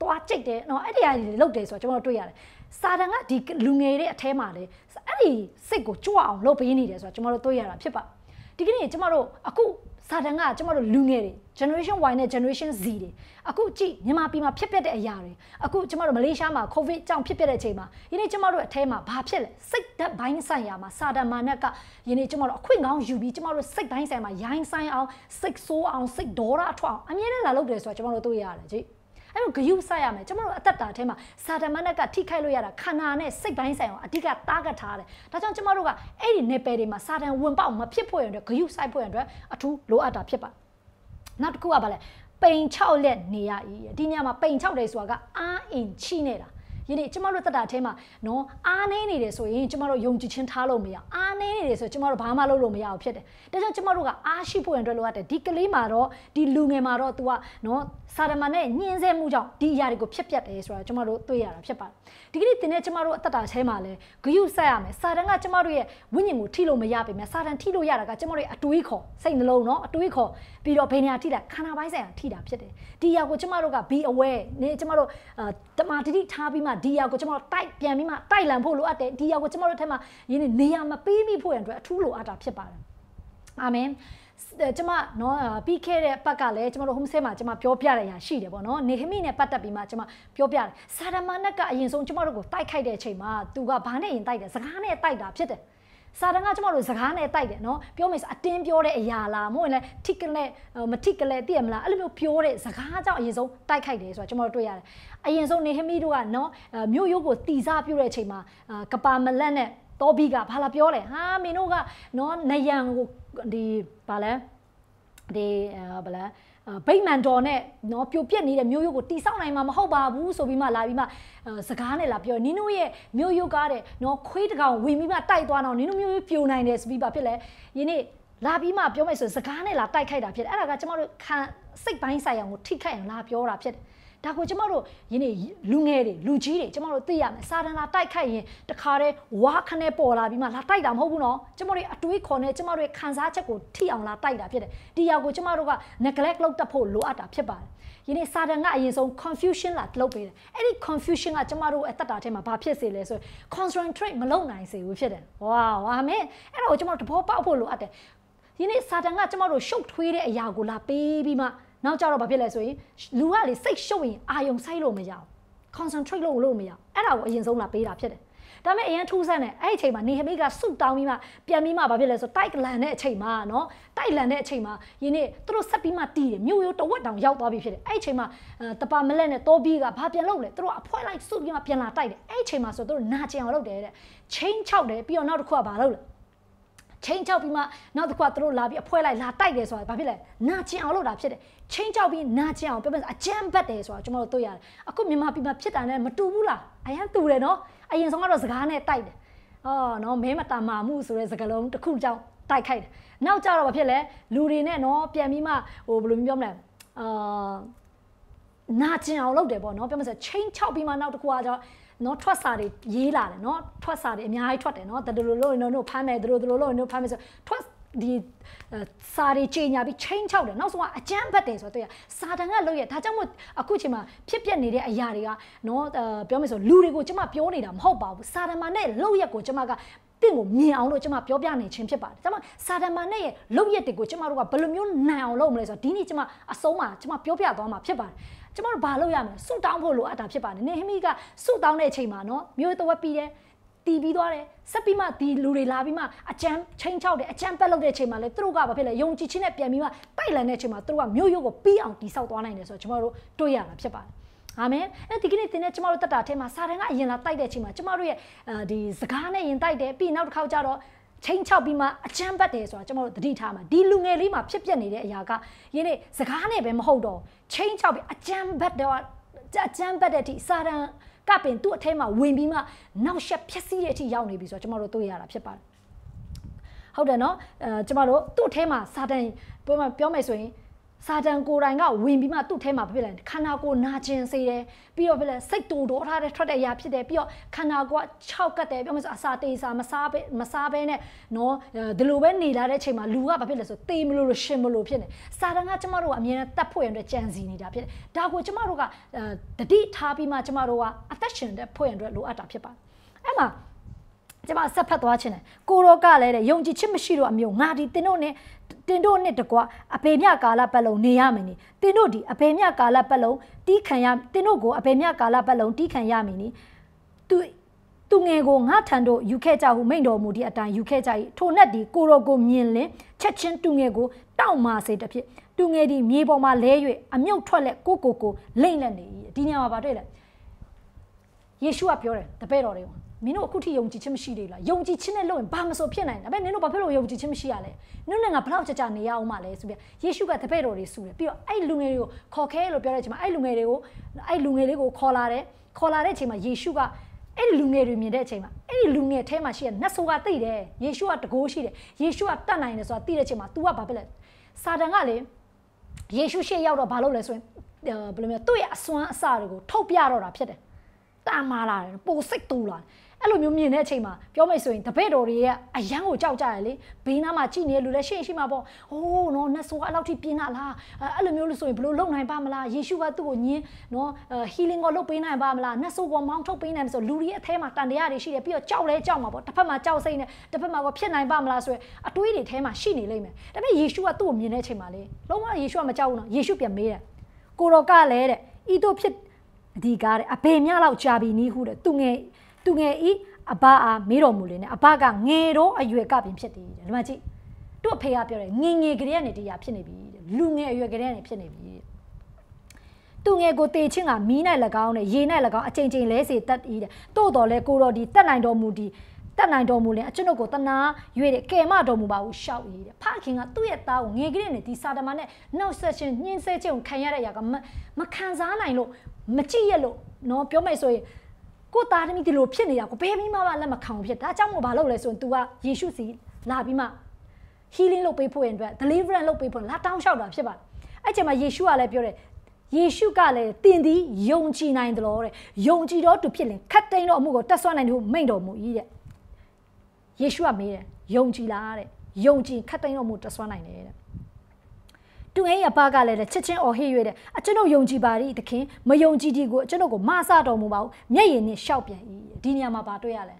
သွားကြိတ်တယ်နော်အဲ့ဒီအရာတွေလုပ်တယ်ဆိုတော့ကျမတို့တွေ့ရတယ်စာတန်ကဒီလူငယ်တွေအထဲမှာလေအဲ့ဒီစိတ်ကိုကြွအောင်လုပ်ပေးနေတယ်ဆိုတော့ကျမတို့တွေ့ရတာဖြစ်ပါဒီကနေ့ကျမတို့အခုစာတန်းကကျမတို့လူငယ်တွေ generation Y နဲ့ generation Z တွေအခုကြည့်မြန်မာပြည်မှာဖြစ်ပျက်တဲ့အရာတွေအခုကျမတို့မလေးရှားမှာ covid ကြောင့်ဖြစ်ပျက်တဲ့အချိန်မှာယနေ့ကျမတို့အထဲမှာဘာဖြစ်လဲစိတ်ဓာတ်ပိုင်းဆိုင်ရာမှာစာတန်းမာနက်ကယနေ့ကျမတို့အခွင့်ကောင်းယူပြီးကျမတို့စိတ်ပိုင်းဆိုင်ရာမှာရိုင်းဆိုင်အောင်စိတ်ဆိုးအောင်စိတ်ဒေါရအထွက်အောင်အမြဲတမ်းလာလုပ်တယ်ဆိုတာကျမတို့တွေ့ရတယ်ကြည့်အဲ့တော့ဂယုဆက်ရမယ်ကျွန်တော်တို့အသက်တာထဲမှာစာတမန်ကထိခိုက်လို့ရတာခန္ဓာနဲ့စိတ်ပိုင်းဆိုင်အောင်အဓိကတားကထားတယ်ဒါကြောင့်ကျွန်တော်တို့ကအဲ့ဒီနယ်ပယ်တွေမှာစာတန်ဝင်ပေါက်မဖြစ်ဖို့ရတဲ့ဂယုဆိုင်ဖို့ရတဲ့အထူးလိုအပ်တာဖြစ်ပါနောက်တစ်ခုကဗာလဲပိန်6လက်နေရဤဒီညမှာပိန်6တယ်ဆိုတာကအာအင်ချိနေတာယနေ့ကျမတို့တက်တာအထဲမှာနော်အားနေနေတယ်ဆိုရင်ကျမတို့ယုံကြည်ခြင်းထားလို့မရအားနေနေတယ်ဆိုကျမတို့ဘာမှလုပ်လို့မရအောင်ဖြစ်တယ်ဒါကြောင့်ကျမတို့ကအားရှိဖို့အတွက်လိုအပ်တယ်ဒီကလေးမှာတော့ဒီလူငယ်မှာတော့ तू ကနော်စာရမန်နဲ့ညှင်းဆဲမှုကြောင့်ဒီအရာတွေကိုဖြစ်ပျက်တယ်ဆိုတာကျမတို့တွေ့ရတာဖြစ်ပါတယ်ဒီကနေ့တင်တဲ့ကျမတို့အသက်တာအထဲမှာလဲဂရုစိုက်ရမယ်စာတန်ကကျမတို့ရဲ့ဝိညာဉ်ကိုထိလို့မရပေမဲ့စာတန်ထိလို့ရတာကကျမတို့ရဲ့အတွေးခေါ်စိတ်နှလုံးเนาะအတွေးခေါ်ပြီးတော့ဘယ်နေရာထိတာခန္ဓာပိုင်းဆိုင်ရာထိတာဖြစ်တယ်ဒီရာကိုကျမတို့က be aware နေကျမတို့တမာတိတိထားပြီးမှဒီရာကိုကျမတို့တိုက်ပြန်ပြီးမှတိုက်လန်ဖို့လိုအပ်တယ်ဒီရာကိုကျမတို့ထဲမှာရင်းနေရာမပေးမိဖို့ရန်အတွက်အထူးလိုအပ်တာဖြစ်ပါတယ်အာမင်ကျမနော်ပြီးခဲ့တဲ့အပတ်ကလည်းကျမတို့ home sale မှာကျမပြောပြတဲ့အရာရှိတယ်ပေါ့နော်နေဟမိနဲ့ပတ်သက်ပြီးမှကျမပြောပြတယ်စာရမဏတ်ကအရင်ဆုံးကျမတို့ကိုတိုက်ခိုက်တဲ့အချိန်မှာသူကဘာနဲ့ရင်တိုက်တယ်စကားနဲ့တိုက်တာဖြစ်တယ်။စာတန်းကကျမတို့စကားနဲ့တိုက်တယ်နော်ပြောမယ်ဆိုအတင်းပြောတဲ့အရာလားမဟုတ်ရင်လည်းထိကလက်မထိကလက်သိရမလားအဲ့လိုမျိုးပြောတဲ့စကားကြောင့်အရင်ဆုံးတိုက်ခိုက်တယ်ဆိုတာကျမတို့တွေ့ရတယ်အရင်ဆုံးနေဟမီတို့ကနော်မြို့ရိုးကိုတီစားပြုတဲ့အချိန်မှာကပါမလက်နဲ့တော်ဘီကဘာလာပြောလဲဟာမင်းတို့ကနော်နယံကိုဒီဘာလဲဒီဘာလဲဗိမှန်တော်နဲ့နော်ပြိုပြက်နေတဲ့မျိုးရိုးကိုတိဆောက်နိုင်မှာမဟုတ်ပါဘူးဆိုပြီးမှလာပြီးမှစကားနဲ့လာပြောနင်းတို့ရဲ့မျိုးရိုးကားတဲ့နော်ခွေးတကောင်ဝင်ပြီးမှတိုက်သွားတော့နင်းတို့မျိုးရိုးပြိုနိုင်တယ်ဆိုပြီးပါဖြစ်လဲယနေ့လာပြီးမှပြောမယ်ဆိုစကားနဲ့လာတိုက်ခိုက်တာဖြစ်တယ်အဲ့ဒါကကျမတို့ခံစိတ်ပိုင်းဆိုင်ရာကိုထိခိုက်အောင်လာပြောတာဖြစ်တယ်ဒါကိုကျမတို့ယင်းနေလူငယ်တွေလူကြီးတွေကျမတို့သိရမယ်စာတန်လာတိုက်ခိုက်ရင်တခါတည်းဝါခနဲ့ပေါ်လာပြီးမှလာတိုက်တာမဟုတ်ဘူးနော်ကျမတို့အတွေးခေါ်နေကျမတို့ခံစားချက်ကိုထိအောင်လာတိုက်တာဖြစ်တယ်ဒီရောက်ကိုကျမတို့က neglect လုပ်တတ်ဖို့လိုအပ်တာဖြစ်ပါတယ်ယနေ့စာတန်ကအရင်ဆုံး confusion လာလုပ်ပေးတယ်အဲ့ဒီ confusion ကကျမတို့အသက်တာထဲမှာဘာဖြစ်စေလဲဆို concentrate မလုပ်နိုင်စေဘူးဖြစ်တယ်ဝါဝါမင်းအဲ့ဒါကိုကျမတို့တဘောပေါက်ဖို့လိုအပ်တယ်ယနေ့စာတန်ကကျမတို့ရှုပ်ထွေးတဲ့အရာကိုလာပေးပြီးမှနောက်ကြတော့ဘာဖြစ်လဲဆိုရင်လူကလေစိတ်ရှုပ်ရင်အာယုံဆိုင်လို့မရအောင် concentrate လုပ်လို့မရအောင်အဲ့ဒါကိုအရင်ဆုံးလာပေးတာဖြစ်တယ်ဒါပေမဲ့အရင်ထူးဆန်းတယ်အဲ့ဒီအချိန်မှာနေဟမိကဆုတောင်းပြီးမှပြန်ပြီးမှဘာဖြစ်လဲဆိုတိုက်လန်တဲ့အချိန်မှာနော်တိုက်လန်တဲ့အချိန်မှာယင်းနေ့သူတို့ဆက်ပြီးမှတီးတယ်မြို့ရိုးတဝက်တောင်ရောက်သွားပြီဖြစ်တယ်အဲ့ဒီအချိန်မှာတပါမလက်နဲ့တောပြီးကဘာပြန်လုပ်လဲသူတို့အဖွဲလိုက်ဆုပြီးမှပြန်လာတိုက်တယ်အဲ့ဒီအချိန်မှာဆိုသူတို့နာကျင်အောင်လုပ်တယ်တဲ့ချင်းချောက်တယ်ပြီးတော့နောက်တစ်ခုကဘာလုပ်လဲချိန်ချောက်ပြီးမှနောက်တစ်ခါသူတို့လာပြီးအဖွဲလိုက်လာတိုက်တယ်ဆိုတာဘာဖြစ်လဲနာကျင်အောင်လုပ်တာဖြစ်တယ်ချိန်ချောက်ပြီးနာကျင်အောင်ပြောပြအကြမ်းဖက်တယ်ဆိုတာကျွန်တော်တို့တွေ့ရတယ်အခုမြန်မာပြည်မှာဖြစ်တာနဲ့မတူဘူးလားအရင်တူတယ်နော်အရင်ဆုံးကတော့စကားနဲ့တိုက်တယ်ဟောနော်မဲမတာမာမှုဆိုတဲ့စကားလုံးတစ်ခုကြောင့်တိုက်ခိုက်တယ်နောက်ကြတော့ဘာဖြစ်လဲလူတွေနဲ့နော်ပြန်ပြီးမှဟိုဘယ်လိုမျိုးပြောမလဲအာနာကျင်အောင်လုပ်တယ်ပေါ့နော်ပြောမစချင်းချောက်ပြီးမှနောက်တစ်ခုကကျတော့နော်ထွက်စာတွေရေးလာတယ်နော်ထွက်စာတွေအများကြီးထွက်တယ်နော်တတို့လို့တို့တို့ဖမ်းမယ်တို့တို့လို့တို့ဖမ်းမယ်ဆိုထွက်ဒီစာတွေချိန်ညာပြီးချိန်ချောက်တယ်နောက်ဆုံးကအကျမ်းဖတ်တယ်ဆိုတော့တွေ့ရစာတန်ကလို့ရဒါကြောင့်မို့အခုချိန်မှာဖြစ်ပျက်နေတဲ့အရာတွေကနော်ပြောမယ်ဆိုလူတွေကိုကျွန်မပြောနေတာမဟုတ်ပါဘူးစာတန်မနဲ့လို့ရကိုကျွန်မကတင့်ကိုမြင်အောင်လို့ကျွန်မပြောပြနေခြင်းဖြစ်ပါတယ်။ကျွန်မစာတမန်နဲ့ရဲ့လုပ်ရက်တွေကိုကျွန်မတို့ကဘယ်လိုမျိုးနိုင်အောင်လုပ်မလဲဆိုတော့ဒီနေ့ကျွန်မအဆုံးမှာကျွန်မပြောပြသွားမှာဖြစ်ပါတယ်။ကျမတို့ဘာလုပ်ရမလဲဆူတောင်းဖို့လိုအပ်တာဖြစ်ပါတယ်နင်ဟမိကဆူတောင်းတဲ့အချိန်မှာနော်မျိုးတဝက်ပြီးတယ်တီးပြီးသွားတယ်ဆက်ပြီးမှဒီလူတွေလာပြီးမှအချမ်းချင်းချောက်တယ်အချမ်းပက်လုပ်တဲ့အချိန်မှာလဲသူတို့ကဘာဖြစ်လဲယုံကြည်ခြင်းနဲ့ပြန်ပြီးမှတိုက်လန်တဲ့အချိန်မှာသူတို့ကမျိုးရုပ်ကိုပြီးအောင်တိဆောက်သွားနိုင်တယ်ဆိုတော့ကျမတို့တွေ့ရမှာဖြစ်ပါတယ်အာမင်အဲ့ဒီကိနေ့တင်တဲ့ကျမတို့တက်တာထဲမှာစာတန်ကအရင်လာတိုက်တဲ့အချိန်မှာကျမတို့ရဲ့ဒီစကားနဲ့ရင်တိုက်တယ်ပြီးနောက်တစ်ခါကျတော့ချိန်ချောက်ပြီးမှအချမ်းပတ်တယ်ဆိုတာကျွန်တော်တို့သတိထားမှာဒီလူငယ်လေးမှာဖြစ်ပျက်နေတဲ့အရာကယနေ့စကားနဲ့ပဲမဟုတ်တော့ချိန်ချောက်ပြီးအချမ်းပတ်တော့အချမ်းပတ်တဲ့အထိစာရန်ကပင်သူ့အထဲမှာဝင်ပြီးမှနောက်ဆက်ဖြည့်စည်းတဲ့အထိရောက်နေပြီဆိုတော့ကျွန်တော်တို့တွေ့ရတာဖြစ်ပါတယ်ဟုတ်တယ်နော်အဲကျွန်တော်တို့သူ့အထဲမှာစာတန်ပြောမှပြောမယ်ဆိုရင်စာတန်ကိုယ်တိုင်ကဝင်ပြီးမှသူ့ထဲမှာဖြစ်လဲခန္ဓာကိုယ်နာကျင်စေတယ်ပြီးတော့ဖြစ်လဲစိတ်တူတော်ထားတဲ့ထွက်တဲ့အရာဖြစ်တယ်ပြီးတော့ခန္ဓာကိုယ်ကခြောက်ကတ်တယ်ပြောမှဆိုအစာတေးစာမစားပဲမစားပဲနဲ့နော်ဒီလိုပဲနေလာတဲ့အချိန်မှာလူကဘာဖြစ်လဲဆိုတေးမလို့လို့ရှင်မလို့ဖြစ်နေစာတန်ကကျမတို့ကအမြဲတမ်းတတ်ဖို့ရတဲ့ကြံစီနေတာဖြစ်တယ်ဒါကိုကျမတို့ကတတိထားပြီးမှကျမတို့ကအသက်ရှင်တဲ့ဖို့ရတဲ့လိုအပ်တာဖြစ်ပါတယ်အဲ့မှာကျမဆက်ဖက်သွားခြင်းတယ်ကိုရောကလည်းတဲ့ယုံကြည်ခြင်းမရှိတော့အမျိုးငါဒီတင်တို့နဲ့တင်တို့နဲ့တကွအဖေမြကာလပတ်လုံးနေရမင်းနီတင်တို့ဒီအဖေမြကာလပတ်လုံးတီးခံရတင်တို့ကိုအဖေမြကာလပတ်လုံးတီးခံရမင်းနီသူသူငယ်ကိုငါထံတို့ယူခဲ့ကြဟုမိန်တော်မူသည့်အတိုင်းယူခဲ့ကြ၏ထို့နဲ့ဒီကိုရောကိုမြင်လင်ချက်ချင်းသူငယ်ကိုတောက်မာစေတဖြစ်သူငယ်ဒီမြေပေါ်မှာလဲ၍အမြုပ်ထွက်လက်ကိုကိုကိုလိမ့်လက်နေ၏ဒီညမှာဗာတွေ့လဲယေရှုကပြောတယ်တပည့်တော်တွေကမင်းတို့အခုထိယုံကြည်ခြင်းမရှိသေးဘူးလားယုံကြည်ခြင်းနဲ့လုပ်ရင်ဘာမှဆိုဖြစ်နိုင်တယ်ဒါပေမဲ့နင်တို့ဘာဖြစ်လို့ယုံကြည်ခြင်းမရှိရလဲနင်တို့ငါဘလောက်ကြကြနေရအောင်မလဲဆိုပြီးယေရှုကတပည့်တော်တွေစုတယ်ပြီးတော့အဲ့လူငယ်တွေကိုခေါ်ခဲလို့ပြောတဲ့အချိန်မှာအဲ့လူငယ်တွေကိုအဲ့လူငယ်လေးကိုခေါ်လာတယ်ခေါ်လာတဲ့အချိန်မှာယေရှုကအဲ့ဒီလူငယ်တွေမြင်တဲ့အချိန်မှာအဲ့ဒီလူငယ်ထဲမှာရှိတဲ့နတ်ဆိုးကသိတယ်ယေရှုကတကိုးရှိတယ်ယေရှုကတတ်နိုင်တယ်ဆိုတာသိတဲ့အချိန်မှာ तू ကဘာဖြစ်လဲစာတန်ကလေယေရှုရှေ့ရောက်တော့ဘာလုပ်လဲဆိုရင်ဘယ်လိုမျိုးသူ့ရဲ့အစွမ်းအစတွေကိုထုတ်ပြတော့တာဖြစ်တယ်တာမာလာတယ်ပိုစိတ်တူလာတယ်အဲ့လိုမျိုးမြင်တဲ့အချိန်မှာပြောမယ်ဆိုရင်တပည့်တော်တွေရဲ့အယံကိုကြောက်ကြရလေဘေးနားမှာကြည့်နေတဲ့လူလည်းရှင့်ရှိမှာပေါ့ဟိုးနော်နတ်ဆိုးကအလောက်ထိပြင်းတာလားအဲ့လိုမျိုးလို့ဆိုရင်ဘလို့လုံနိုင်ပါမလားယေရှုကသူ့ကိုညင်းနော် healing ကိုလုပ်ပေးနိုင်ပါမလားနတ်ဆိုးကမောင်းထုတ်ပေးနိုင်မဆိုလူတွေအထဲမှာတန်တရားတွေရှိတယ်ပြီးတော့ကြောက်လဲကြောက်မှာပေါ့တစ်ဖက်မှာကြောက်စိတ်နဲ့တစ်ဖက်မှာကဖြစ်နိုင်ပါမလားဆိုရင်အတွေးတွေထဲမှာရှိနေလိမ့်မယ်ဒါပေမဲ့ယေရှုကသူ့ကိုမြင်တဲ့အချိန်မှာလေလုံးဝယေရှုကမကြောက်ဘူးနော်ယေရှုပြန်မေးတယ်ကိုတော်ကလည်းတဲ့ဤသို့ဖြစ်ဒီကားတဲ့အဘေမြလောက်ကြာပြီနီးဟုတဲ့သူငယ်သူငယ်ဤအဘအားမေးတော်မူလေနဲ့အဘကငယ်တော့အရွယ်ကပင်ဖြစ်သေးတယ်ဒီမှာကြည့်သူ့အဖေကပြောတယ်ငငယ်ကလေးကနေတရားဖြစ်နေပြီတဲ့လူငယ်အရွယ်ကလေးကနေဖြစ်နေပြီတဲ့သူငယ်ကိုတေချင်းကမီးနဲ့၎င်းနဲ့ရေနဲ့၎င်းအချိန်ချင်းလဲစေတတ်ဤတဲ့တို့တော်လဲကိုတော်ဒီတတ်နိုင်တော်မူဒီတတ်နိုင်တော်မူလင်အကျွန်ုပ်ကိုတနာရွေ့တဲ့ကဲမတော်မူပါဟုရှောက်ရည်တဲ့ဖခင်ကသူ့ရဲ့သားကိုငယ်ကလေးနဲ့ဒီစာတမန်နဲ့နှုတ်ဆက်ခြင်းညှင်းဆဲခြင်းကိုခံရတဲ့အရာကမခံစားနိုင်လို့မကြည့်ရလို့နော်ပြောမယ်ဆိုရင်ကို့သားသမီးဒီလိုဖြစ်နေတာကိုဘယ်မိမမှလက်မခံဘူးဖြစ်ဒါအကြောင်းမို့ဘာလုပ်လဲဆိုရင် तू ကယေရှုစီလာပြီးမှ healing လုပ်ပေးဖို့ရန်အတွက် deliverance လုပ်ပေးဖို့လာတောင်းလျှောက်တာဖြစ်ပါတယ်အဲ့ချိန်မှာယေရှုကလည်းပြောတယ်ယေရှုကလည်းတင်သည်ယုံကြည်နိုင်တယ်လို့တဲ့ယုံကြည်တော့သူဖြစ်ရင်ခတ်တိန်တော့အမှုကိုတက်ဆွနိုင်တယ်ဟုမိန့်တော်မူ၏တဲ့ယေရှုကမေးတယ်ယုံကြည်လားတဲ့ယုံကြည် ခတ်တိန်တော့အမှုတက်ဆွနိုင်တယ်တဲ့သူဟင်းရဲ့ဘာကလည်းချစ်ချင်းအော်ဟစ်၍တဲ့အကျွန်ုပ်ယုံကြည်ပါ၏သခင်မယုံကြည်ဒီကိုအကျွန်ုပ်ကိုမဆတော်မူပါဘူးမျက်ရည်နဲ့ရှောက်ပြန်၏ဒီနေရာမှာဘာတွေ့ရလဲ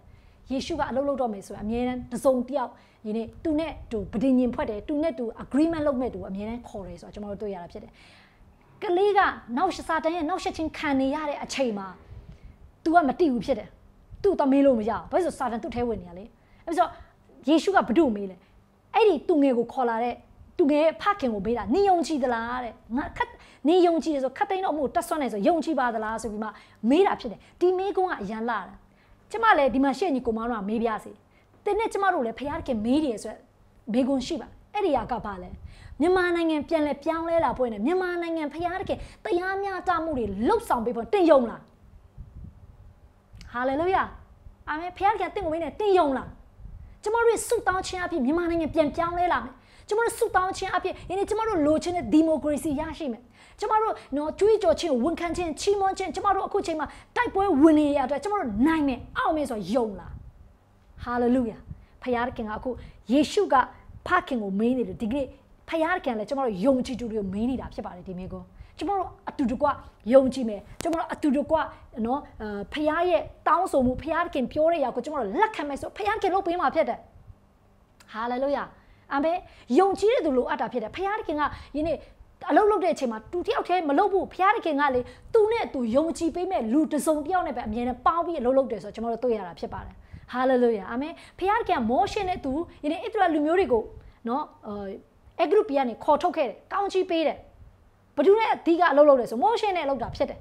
ယေရှုကအလုပ်လုပ်တော့မယ်ဆိုရင်အမြဲတမ်းတစုံတယောက်ဒီနေ့သူနဲ့သူပဋိညာဉ်ဖွဲ့တယ်သူနဲ့သူ agreement လုပ်မဲ့သူအမြဲတမ်းခေါ်တယ်ဆိုတော့ကျွန်တော်တို့တွေ့ရတာဖြစ်တယ်ကလေးကနောက်စာတန်ရဲ့နောက်ရှက်ချင်းခံနေရတဲ့အချိန်မှာ तू ကမတိဘူးဖြစ်တယ်သူ့တမေးလို့မရဘူးဘာလို့ဆိုစာတန်သူ့ထဲဝင်နေရလဲအဲဆိုယေရှုကဘာလို့မေးလဲအဲ့ဒီသူငယ်ကိုခေါ်လာတဲ့သူငယ်ဖခင်ကိုပေးတာနေယုံကြည်သလားတဲ့ငါခတ်နေယုံကြည်တယ်ဆိုခတ်သိန်းတော့အမှုတက်ဆွမ်းနေဆိုယုံကြည်ပါသလားဆိုပြီးမှမေးတာဖြစ်တယ်ဒီမေးကုန်းကအရန်လာတာကျမလည်းဒီမှာရှေ့ညီကိုမောင်တို့ကမေးပြစီတင်းနဲ့ကျမတို့လည်းဖခင်မေးတယ်ဆိုမေးကုန်းရှိပါအဲ့ဒီဟာကပါလဲမြန်မာနိုင်ငံပြန်လဲပြောင်းလဲလာပွဲနဲ့မြန်မာနိုင်ငံဖျားတခင်တရားမျှတမှုတွေလှုပ်ဆောင်ပေးဖို့တင်ယုံလားဟာလေလုယာအာမင်ဖျားတခင်တင့်ကိုမင်းနဲ့တင်ယုံလားကျမတို့ဆုတောင်းခြင်းအဖြစ်မြန်မာနိုင်ငံပြန်ပြောင်းလဲလာမယ်ကျမတို့ဆုတောင်းခြင်းအပြင်ယနေ့ကျမတို့လိုချင်တဲ့ဒီမိုကရေစီရရှိမယ်ကျမတို့နော်ကြွေးကြော်ခြင်းဝန်ခံခြင်းချီးမွမ်းခြင်းကျမတို့အခုချိန်မှာတိုက်ပွဲဝင်နေရတဲ့ကျမတို့နိုင်မယ်အောင်မယ်ဆိုယုံလားဟာလေလုယာဖခင်ကအခုယေရှုကဖခင်ကိုမင်းနေတယ်ဒီကနေ့ဖခင်ကလည်းကျမတို့ယုံကြည်သူတွေကိုမင်းနေတာဖြစ်ပါတယ်ဒီမျိုးကောကျမတို့အတူတကွယုံကြည်မယ်ကျမတို့အတူတကွနော်ဖရားရဲ့တောင်းဆိုမှုဖရားခင်ပြောတဲ့အရာကိုကျမတို့လက်ခံမယ်ဆိုဖရားခင်လုပ်ပေးမှာဖြစ်တယ်ဟာလေလုယာအာမင်ယုံကြည်တဲ့သူလိုအပ်တာဖြစ်တယ်ဖခင်ကယနေ့အလုပ်လုပ်တဲ့အချိန်မှာသူတယောက်တည်းမလုပ်ဘူးဘုရားသခင်ကလေသူနဲ့သူယုံကြည်ပေးမဲ့လူတစ်စုံတစ်ယောက်နဲ့ပဲအမြဲတမ်းပေါင်းပြီးအလုပ်လုပ်တယ်ဆိုတော့ကျွန်တော်တို့တွေ့ရတာဖြစ်ပါတယ်ဟာလေလုယာအာမင်ဘုရားသခင်ကမောရှေနဲ့သူယနေ့အစ္စရာလူမျိုးတွေကိုနော်အဲဂရုပီကနေခေါ်ထုတ်ခဲ့တယ်ကောင်းချီးပေးတယ်ဘသူနဲ့အဓိကအလုပ်လုပ်တယ်ဆိုမောရှေနဲ့အလုပ်တာဖြစ်တယ်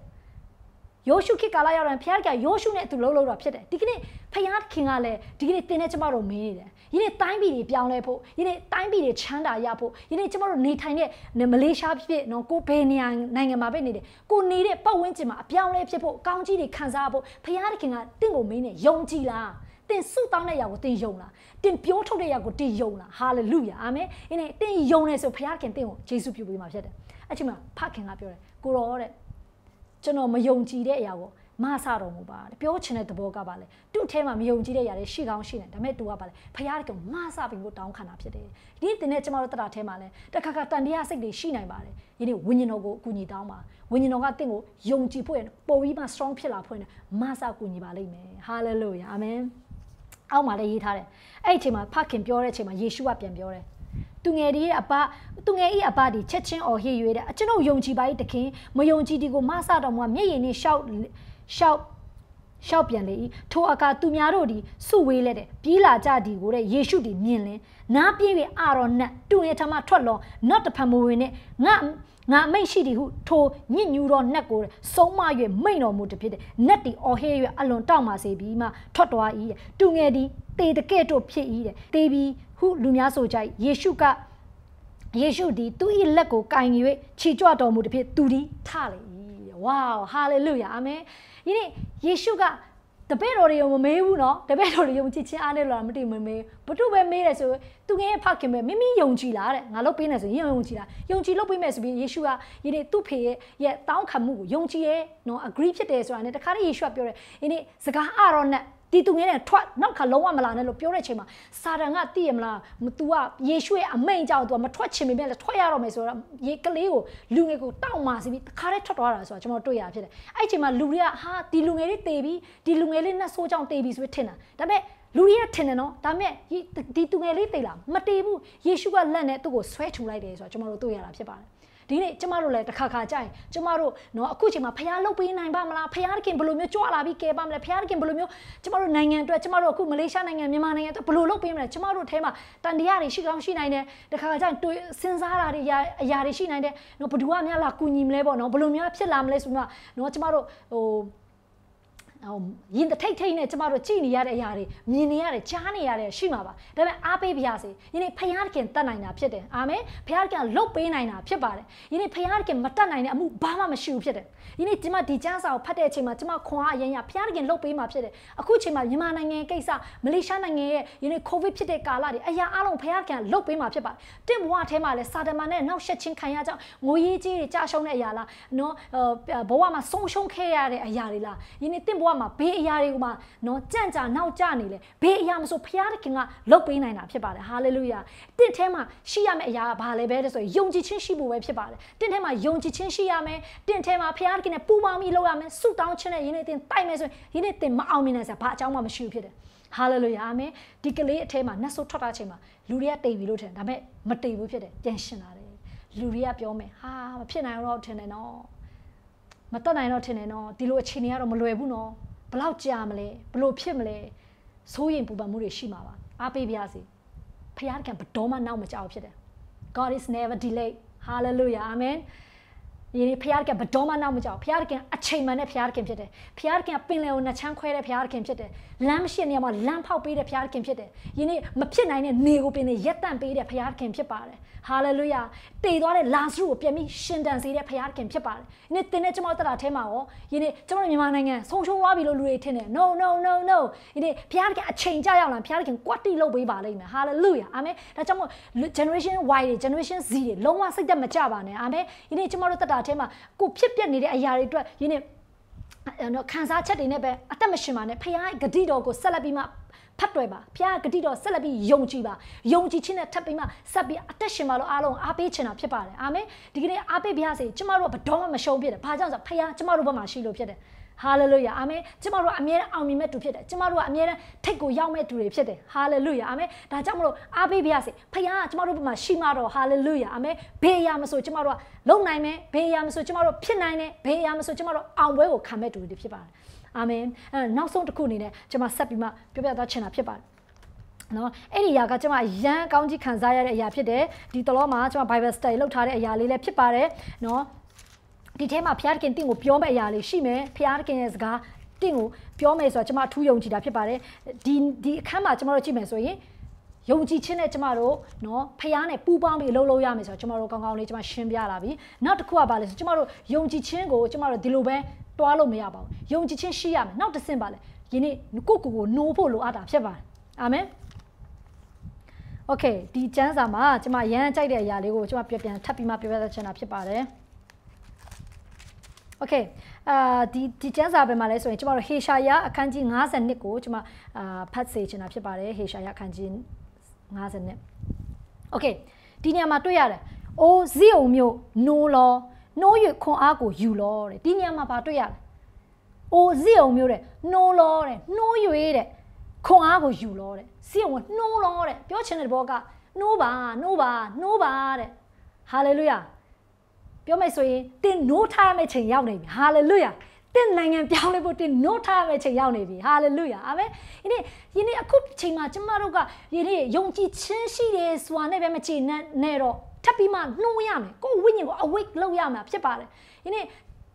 ယောရှုခေတ်ကာလရောက်တယ်ဖခင်ကယောရှုနဲ့အတူလှုပ်လို့တော့ဖြစ်တယ်ဒီကနေ့ဖခင်ကလည်းဒီကနေ့တင်တဲ့ကျမတို့မင်းနေတယ်ယနေ့တိုင်းပြည်တွေပြောင်းလဲဖို့ယနေ့တိုင်းပြည်တွေချမ်းသာရဖို့ယနေ့ကျမတို့နေထိုင်တဲ့မလေးရှားဖြစ်ဖြစ်နော်ကိုဘယ်နေရာနိုင်ငံမှာပဲနေတယ်ကိုနေတဲ့ပတ်ဝန်းကျင်မှာအပြောင်းလဲဖြစ်ဖို့ကောင်းကြီးတွေခံစားဖို့ဖခင်ကတင့်ကိုမင်းနဲ့ယုံကြည်လားတင်ဆုတောင်းတဲ့ရာကိုတင်ယုံလားတင်ပြောထုတ်တဲ့ရာကိုတင်ယုံလားဟာလေလုယာအာမင်အင်းနဲ့တင်ယုံနေဆိုဘုရားခင်တင်ကိုယေရှုပြုပေးမှာဖြစ်တယ်အဲ့ချိန်မှာဖခင်ကပြောတယ်ကိုရောတဲ့ကျွန်တော်မယုံကြည်တဲ့အရာကိုမဆတော်မူပါတဲ့ပြောချင်တဲ့သဘောကပါလေသူ့ထဲမှာမယုံကြည်တဲ့အရာတွေရှိကောင်းရှိတယ်ဒါပေမဲ့သူကပါလေဖရားကမဆပြီးဖို့တောင်းခံတာဖြစ်တယ်ဒီတင်တဲ့ကျမတို့တတာထဲမှာလဲတခါခါတန်တရားစိတ်တွေရှိနိုင်ပါတယ်ယနေ့ဝိညာဉ်တော်ကိုအကူအညီတောင်းပါဝိညာဉ်တော်ကတင့်ကိုယုံကြည်ဖို့ရပုံပြီးမှ strong ဖြစ်လာဖို့ရမဆအကူအညီပါလိမ့်မယ် hallelujah amen အောက်မှာလည်းရေးထားတယ်အဲ့ဒီအချိန်မှာဖခင်ပြောတဲ့အချိန်မှာယေရှုကပြန်ပြောတယ်သူငယ်ဒီရဲ့အပသူငယ်ဤအပဒီချက်ချင်းအော်ဟစ်ရွေးတယ်ကျွန်တော်ယုံကြည်ပါ၏တခင်မယုံကြည်ဒီကိုမဆတော့မှမျက်ရည်နဲ့ရှောက်ရှောက်ရှောက်ပြန်လေ၏ထိုအခါသူများတို့သည်စုဝေးလဲတဲ့ပြေးလာကြသည်ကိုတဲ့ယေရှုသည်မြင်လင်းနားပြေး၍အာတော်နတ်သူငယ်ထမထွက်လောနောက်တဖန်မဝင်နဲ့ငါငါအမိတ်ရှိသည်ဟုထိုညစ်ညူသောနတ်ကိုဆုံးမ၍မိန်တော်မူတဖြစ်တဲ့နတ်သည်အော်ဟဲ၍အလွန်တောက်ပါစေပြီးမှထွက်သွား၏တဲ့သူငယ်သည်တေတကဲ့တို့ဖြစ်၏တဲ့တေပြီးဟုလူများဆိုကြ၏ယေရှုကယေရှုသည်သူ၏လက်ကိုကင်၍ခြေကြွတော်မူသည်ဖြင့်သူသည်ထလေ၏ဝါးဟာလေလုယာအာမင်ယနေ့ယေရှုကတပည့်တော်တွေကိုမမေးဘူးနော်တပည့်တော်တွေယုံကြည်ခြင်းအားနဲ့လောမတိမမေးဘု து ပဲမေးတယ်ဆိုသူငယ်ရဲ့ဖခင်ပဲမိမိယုံကြည်လားတဲ့ငါလုပ်ပေးနေဆိုရင်ယုံကြည်လားယုံကြည်လုပ်ပေးမယ်ဆိုပြီးယေရှုကယနေ့သူ့ဖေရဲ့ရဲ့တောင်းခံမှုကိုယုံကြည်ရဲ့နော် agree ဖြစ်တယ်ဆိုတာနဲ့တခါတည်းယေရှုကပြောတယ်ယနေ့စကားအရောနဲ့တီတူငယ်နဲ့ထွက်နောက်ခါလုံးဝမလာနဲ့လို့ပြောတဲ့ချိန်မှာစာတန်ကသိရမလားမ तू ကယေရှုရဲ့အမိန့်ကြောင့် तू မထွက်ချင်ပေမဲ့လည်းထွက်ရတော့မယ်ဆိုတော့ရေကလေးကိုလူငယ်ကိုတောက်မာစီပြီးတခါတည်းထွက်သွားတာဆိုတော့ကျွန်တော်တွေ့ရဖြစ်တယ်အဲ့ချိန်မှာလူတွေကဟာဒီလူငယ်လေးတေပြီးဒီလူငယ်လေးနဲ့ဆိုးကြောင့်တေပြီးဆိုပြီးထင်တာဒါပေမဲ့လူတွေကထင်တယ်နော်ဒါပေမဲ့ဒီသူငယ်လေးတေးလာမတေးဘူးယေရှုကလက်နဲ့သူ့ကိုဆွဲထုလိုက်တယ်ဆိုတော့ကျွန်တော်တို့တွေ့ရတာဖြစ်ပါတယ်ဒီနေ့ကျမတို့လည်းတစ်ခါခါကြရင်ကျမတို့နော်အခုချိန်မှာဖျားလုတ်ပေးနိုင်ပါမလားဖျားခင်ဘယ်လိုမျိုးကြွလာပြီးကဲပါမလဲဖျားခင်ဘယ်လိုမျိုးကျမတို့နိုင်ငံအတွက်ကျမတို့အခုမလေးရှားနိုင်ငံမြန်မာနိုင်ငံအတွက်ဘယ်လိုလုတ်ပေးမလဲကျမတို့အဲထဲမှာတန်တရားတွေရှိကောင်းရှိနိုင်တယ်တစ်ခါခါကြရင်တွေးစဉ်းစားတာတွေအရာတွေရှိနိုင်တယ်နော်ဘယ်သူကများလာကူညီမလဲပေါ့နော်ဘယ်လိုများဖြစ်လာမလဲဆိုတော့နော်ကျမတို့ဟိုဟိုရင်တထိတ်ထိတ်နဲ့ကျမတို့ကြည်နေရတဲ့အရာတွေမြင်နေရတယ်ကြားနေရတယ်ရှိမှာပါဒါပေမဲ့အားပေးပါရစေယနေ့ဖယားတခင်တတ်နိုင်တာဖြစ်တယ်အာမင်ဖယားတခင်လှုပ်ပေးနိုင်တာဖြစ်ပါတယ်ယနေ့ဖယားတခင်မတတ်နိုင်တဲ့အမှုဘာမှမရှိဘူးဖြစ်တယ်ယနေ့ကျမဒီကြားစာကိုဖတ်တဲ့အချိန်မှာကျမခွန်အားအရင်ရဖယားတခင်လှုပ်ပေးမှာဖြစ်တယ်အခုအချိန်မှာမြန်မာနိုင်ငံကိစ္စမလေးရှားနိုင်ငံရဲ့ယနေ့ကိုဗစ်ဖြစ်တဲ့ကာလတွေအရာအလုံးဖယားတခင်လှုပ်ပေးမှာဖြစ်ပါတယ်တင့်ဘဝထဲမှာလဲစာတမန်နဲ့နောက်ဆက်ချင်းခံရကြောင်းငွေရေးကြီးတွေကြာရှုံးတဲ့အရာလားနော်ဘဝမှာဆုံးရှုံးခဲ့ရတဲ့အရာတွေလားယနေ့တင့်ဘဝမှာဘေးအရာတွေကမှနော်ကြံ့ကြာနောက်ကျနေလေဘေးအရာမဆိုဖျားသခင်ကလုတ်ပေးနိုင်တာဖြစ်ပါတယ်ဟာလေလုယာတင့်ထဲမှာရှိရမယ့်အရာကဘာလဲပဲဆိုရင်ယုံကြည်ခြင်းရှိဖို့ပဲဖြစ်ပါတယ်တင့်ထဲမှာယုံကြည်ခြင်းရှိရမယ်တင့်ထဲမှာဖျားသခင်နဲ့ပူပေါင်းပြီးလုပ်ရမယ်ဆုတောင်းခြင်းနဲ့ယနေ့တင်တိုက်မယ်ဆိုရင်ယနေ့တင်မအောင်မြင်နိုင်စရာဘာအကြောင်းမှမရှိဘူးဖြစ်တယ်ဟာလေလုယာအာမင်ဒီကလေးအထဲမှာနတ်ဆိုးထွက်တာချိန်မှာလူတွေကတိတ်ပြီလို့ထင်ဒါပေမဲ့မတိတ်ဘူးဖြစ်တယ်ပြန်ရှင်လာတယ်လူတွေကပြောမယ်ဟာမဖြစ်နိုင်တော့ထင်တယ်နော်မတတ်နိုင်တော့ထင်တယ်နော်ဒီလိုအခြေအနေကတော့မလွယ်ဘူးနော်ဘလောက်ကြာမလဲဘလို့ဖြစ်မလဲစိုးရင်ပူပန်မှုတွေရှိမှာပါအားပေးပါစေဖခင်ကဘတော်မှနောက်မကြောက်ဖြစ်တယ် God is never delay hallelujah amen ဒီဖခင်ကဘတော်မှနောက်မကြောက်ဖခင်ကအချိန်မှန်တဲ့ဖခင်ဖြစ်တယ်ဖခင်ကပင်လယ်ကိုနှချမ်းခွဲတဲ့ဖခင်ဖြစ်တယ်လမ်းမရှိတဲ့နေရာမှာလမ်းဖောက်ပေးတဲ့ဖခင်ဖြစ်တယ်ယနေ့မဖြစ်နိုင်တဲ့နေကိုပင်နဲ့ရက်တန့်ပေးတဲ့ဖခင်ဖြစ်ပါတယ်ဟာလေလုယာတည်သွားတဲ့လာဇရုကိုပြန်ပြီးရှင်တန်စေတဲ့ဖခင်ဖြစ်ပါတယ်။ဒီနေ့တင်တဲ့ကျွန်တော်တက်တာထဲမှာရောယနေ့ကျွန်တော်မြန်မာနိုင်ငံဆုံးရှုံးသွားပြီလို့လူတွေထင်တယ်။ No no no no ဒီနေ့ဖခင်အချိန်ကြရောက်လာဖခင်ကွတ်တီလုပ်ပေးပါလိမ့်မယ်။ဟာလေလုယာအာမင်။ဒါကြောင့်မို့ generation Y တွေ generation Z တွေလုံးဝစိတ်သက်မကြပါနဲ့အာမင်။ဒီနေ့ကျွန်တော်တို့တက်တာထဲမှာကိုဖြစ်ပျက်နေတဲ့အရာတွေအတွက်ယနေ့နော်ခံစားချက်တွေနဲ့ပဲအသက်မရှင်ပါနဲ့ဖခင်ရဲ့ဂတိတော်ကိုဆက်လက်ပြီးမှဖတ်တွယ်ပါဖခင်ဂတိတော်ဆက်လက်ပြီးယုံကြည်ပါယုံကြည်ခြင်းနဲ့ထပ်ပြီးမှဆက်ပြီးအသက်ရှင်ပါလို့အားလုံးအားပေးချင်တာဖြစ်ပါတယ်အာမင်ဒီကနေ့အားပေးပါရစေကျမတို့ကဘတော်မှမရှုံးဖြစ်တယ်ဘာကြောင့်ဆိုဖခင်ကျမတို့ဘက်မှာရှိလို့ဖြစ်တယ်ဟာလေလုယာအာမင်ကျမတို့ကအမြဲတမ်းအောင်မြင်မဲ့သူဖြစ်တယ်ကျမတို့ကအမြဲတမ်းထိတ်ကိုရောက်မဲ့သူတွေဖြစ်တယ်ဟာလေလုယာအာမင်ဒါကြောင့်မလို့အားပေးပါရစေဖခင်ကကျမတို့ဘက်မှာရှိမှတော့ဟာလေလုယာအာမင်ဘေးအရာမဆိုကျမတို့ကလုံနိုင်မယ်ဘေးအရာမဆိုကျမတို့ဖြစ်နိုင်တယ်ဘေးအရာမဆိုကျမတို့အောင်ပွဲကိုခံမဲ့သူတွေဖြစ်ပါတယ်အာမင်အဲနောက်ဆုံးတစ်ခုအနေနဲ့ကျွန်မဆက်ပြီးမှပြောပြသွားချင်တာဖြစ်ပါတယ်နော်အဲ့ဒီအရာကကျွန်မအရန်ကောင်းကြီးခံစားရတဲ့အရာဖြစ်တယ်ဒီတလောမှာကျွန်မ Bible study လုပ်ထားတဲ့အရာလေးလည်းဖြစ်ပါတယ်နော်ဒီထဲမှာဘုရားသခင်တင့်ကိုပြောမဲ့အရာလေးရှိမယ်ဘုရားသခင်ရဲ့စကားတင့်ကိုပြောမယ်ဆိုတော့ကျွန်မအထူးယုံကြည်တာဖြစ်ပါတယ်ဒီဒီအခန်းမှာကျွန်မတို့ကြည့်မယ်ဆိုရင်ယုံကြည်ခြင်းနဲ့ကျမတို့နော်ဖះနဲ့ပူပေါင်းပြီးအလုပ်လုပ်ရမယ်ဆိုတော့ကျမတို့ကောင်းကောင်းလေးကျမရှင်းပြလာပြီနောက်တစ်ခုကပါလဲဆိုကျမတို့ယုံကြည်ခြင်းကိုကျမတို့ဒီလိုပဲတွားလို့မရပါဘူးယုံကြည်ခြင်းရှိရမယ်နောက်တစ်ဆင့်ပါလေယနေ့ကိုကိုကိုနိုးဖို့လိုအပ်တာဖြစ်ပါတယ်အာမင်โอเคဒီကျမ်းစာမှာကျွန်မရမ်းကြိုက်တဲ့အရာလေးကိုကျွန်မပြပြန်ထပ်ပြီးမှပြောပြချင်တာဖြစ်ပါတယ်โอเคအာဒီဒီကျမ်းစာပဲမှာလဲဆိုရင်ကျွန်တော်တို့ဟေရှာယအခန်းကြီး52ကိုကျွန်မအာဖတ်စေချင်တာဖြစ်ပါတယ်ဟေရှာယအခန်းကြီး52โอเคဒီနေရာမှာတွေ့ရတယ်အိုးဇီအုံမျိုးနိုးလောနှိုး၍ခွန်အားကိုယူလောတဲ့ဒီညမှာဘာတွေ့ရလဲအိုဇီအောင်မျိုးတဲ့နှိုးလောတဲ့နှိုး၍တဲ့ခွန်အားကိုယူလောတဲ့ဇီအောင်ကနှိုးလောတဲ့ပြောချင်တဲ့ဘောကနှိုးပါနှိုးပါနှိုးပါတဲ့ဟာလေလုယာပြောမယ်ဆိုရင်တင်နှိုးထားမယ့်ချိန်ရောက်နေပြီဟာလေလုယာတင်နိုင်ငံပြောင်းလဲဖို့တင်နှိုးထားမယ့်ချိန်ရောက်နေပြီဟာလေလုယာအာမင်ယနေ့ယနေ့အခုချိန်မှာကျမတို့ကယနေ့ယုံကြည်ခြင်းရှိတယ်ဆိုတာနဲ့ပဲမချိနဲ့နဲ့တော့ထပ်ပြီးမှနှိုးရမယ်ကိုဝိညာဉ်ကို awake လုပ်ရမှာဖြစ်ပါတယ်ဒီနေ့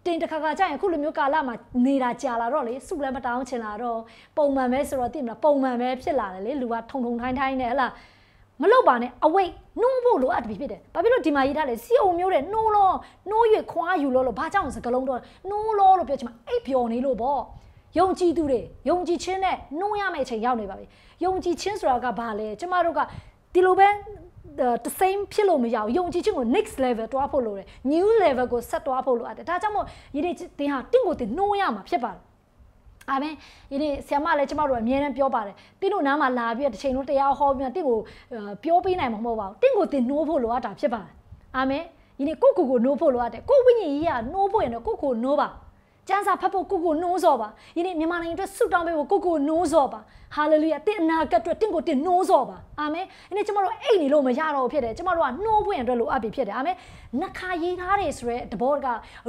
တင်တခါခါကြာရင်အခုလိုမျိုးကာလမှာနေတာကြာလာတော့လေစုလည်းမတောင်းချင်လာတော့ပုံမှန်ပဲဆိုတော့သိမလားပုံမှန်ပဲဖြစ်လာတယ်လေလူကထုံထုံထိုင်းထိုင်းနဲ့ဟလားမလုပ်ပါနဲ့ awake နှိုးဖို့လိုအပ်ပြီဖြစ်တယ်။ဘာဖြစ်လို့ဒီမှာရေးထားလဲစီအုံမျိုးတဲ့နှိုးလို့နှိုး၍ခွာယူလို့လို့ဘာကြောင့်စကလုံးတော့နှိုးလို့လို့ပြောချင်မှာအိပ်ပျော်နေလို့ပေါ့။ယုံကြည်သူတွေယုံကြည်ခြင်းနဲ့နှိုးရမယ့်အချိန်ရောက်နေပါပြီ။ယုံကြည်ခြင်းဆိုတာကဘာလဲကျမတို့ကဒီလိုပဲ the same ဖြစ်လို့မရဘူးယုံကြည်ခြင်းကို next level တွားဖို့လိုတယ် new level ကိုဆက်တွားဖို့လိုအပ်တယ်ဒါကြောင့်မို့ယနေ့တင်ဟာတင့်ကိုတင်နှိုးရမှာဖြစ်ပါတယ်အာမင်ယနေ့ဆရာမလည်းကျမတို့အမြဲတမ်းပြောပါတယ်တင့်တို့နားမှာလာပြီးတစ်ချိန်လုံးတရားဟောပြီးတင့်ကိုပြောပေးနိုင်မှာမဟုတ်ပါဘူးတင့်ကိုတင်နှိုးဖို့လိုအပ်တာဖြစ်ပါတယ်အာမင်ယနေ့ကိုကိုကိုနှိုးဖို့လိုအပ်တယ်ကိုဝိညာဉ်ကြီးကနှိုးဖို့ရင်တော့ကိုကိုနှိုးပါကျမ်းစာဖတ်ဖို့ကိုကိုနှိုးစော်ပါယနေ့မြန်မာနိုင်ငံအတွက်ဆုတောင်းပေးဖို့ကိုကိုနှိုးစော်ပါဟာလေလုယာတင့်အနာကအတွက်တင့်ကိုတင့်နှိုးစော်ပါအာမင်ယနေ့ကျမတို့အိတ်နေလို့မရတော့ဖြစ်တယ်ကျမတို့ကနှိုးဖွင့်အတွက်လိုအပ်ပြီဖြစ်တယ်အာမင်နှခါရေးထားတယ်ဆိုရဲတဘောက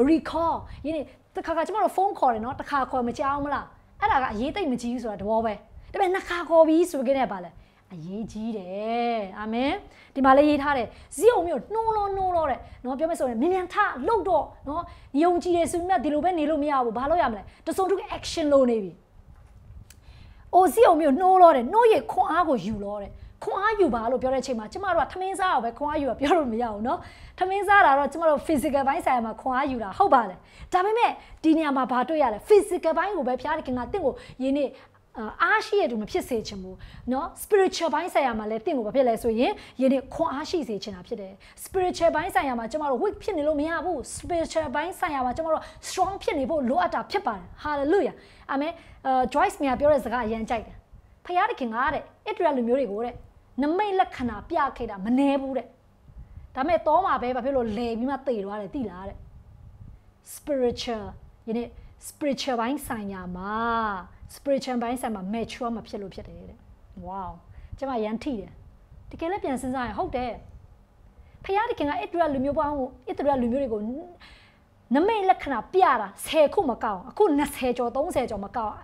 recall ယနေ့တစ်ခါကကျမတို့ဖုန်းခေါ်တယ်နော်တစ်ခါခေါ်မကြောက်မလားအဲ့ဒါကအရေးတိတ်မကြီးဘူးဆိုတာတဘောပဲဒါပေမဲ့နှခါခေါ်ပြီးဆိုကြတဲ့ပါလဲအရေးကြီးတယ်အာမင်ဒီမှာလည်းရေးထားတယ်ဇီးအောင်မျိုးနှိုးလို့နှိုးလို့တဲ့เนาะပြောမယ်ဆိုရင်မြင်မြန်ထလှုပ်တော့เนาะညုံကြည်တယ်ဆိုမှဒီလိုပဲနေလို့မရဘူးဘာလို့ရမလဲတစုံတစ်ခု action လုပ်နေပြီအိုဇီးအောင်မျိုးနှိုးလို့တဲ့နှိုးရခွန်အားကိုယူလို့တဲ့ခွန်အားယူပါလို့ပြောတဲ့အချိန်မှာကျမတို့ကထမင်းစားအောင်ပဲခွန်အားယူတာပြောလို့မရဘူးเนาะထမင်းစားတာတော့ကျမတို့ physical ဘိုင်းဆိုင်ရာမှာခွန်အားယူတာဟုတ်ပါတယ်ဒါပေမဲ့ဒီနေရာမှာဘာတွေ့ရလဲ physical ဘိုင်းကိုပဲဖျားတခင်ကတင့်ကိုယင်းနေ့အားရှိရတူမဖြစ်စေချင်ဘူးเนาะ spiritual ဘိုင်းဆိုင်ရာမှာလည်းတင့်ကိုဘာဖြစ်လဲဆိုရင်ယနေ့ခွန်အားရှိစေချင်တာဖြစ်တယ် spiritual ဘိုင်းဆိုင်ရာမှာကျွန်တော်တို့ weak ဖြစ်နေလို့မရဘူး spiritual ဘိုင်းဆိုင်ရာမှာကျွန်တော်တို့ strong ဖြစ်နေဖို့လိုအပ်တာဖြစ်ပါတယ် hallelujah အာမင် Joyce မြာပြောတဲ့စကားအရင်ကြိုက်တယ်ဖခင်တခင်ကတဲ့အစ်တရလူမျိုးတွေကိုတဲ့နမိတ်လက္ခဏာပြခဲ့တာမနှဲဘူးတဲ့ဒါမဲ့တော့မှာပဲဘာဖြစ်လို့လဲပြီးမှတေသွားတယ်တိလားတဲ့ spiritual ယနေ့ spiritual ဘိုင်းဆိုင်ရာမှာ spiritual ဘိုင်းဆိုင်မှာ mature မဖြစ်လို့ဖြစ်တယ်တဲ့ wow ကျမရန်ထိတယ်တကယ်လည်းပြန်စဉ်းစားရင်ဟုတ်တယ်ဖခင်တခင်ကဣတရလူမျိုးပေါင်းကိုဣတရလူမျိုးတွေကိုနမိတ်လက္ခဏာပြတာ10ခုမကောက်အခု20ကျော်30ကျော်မကောက်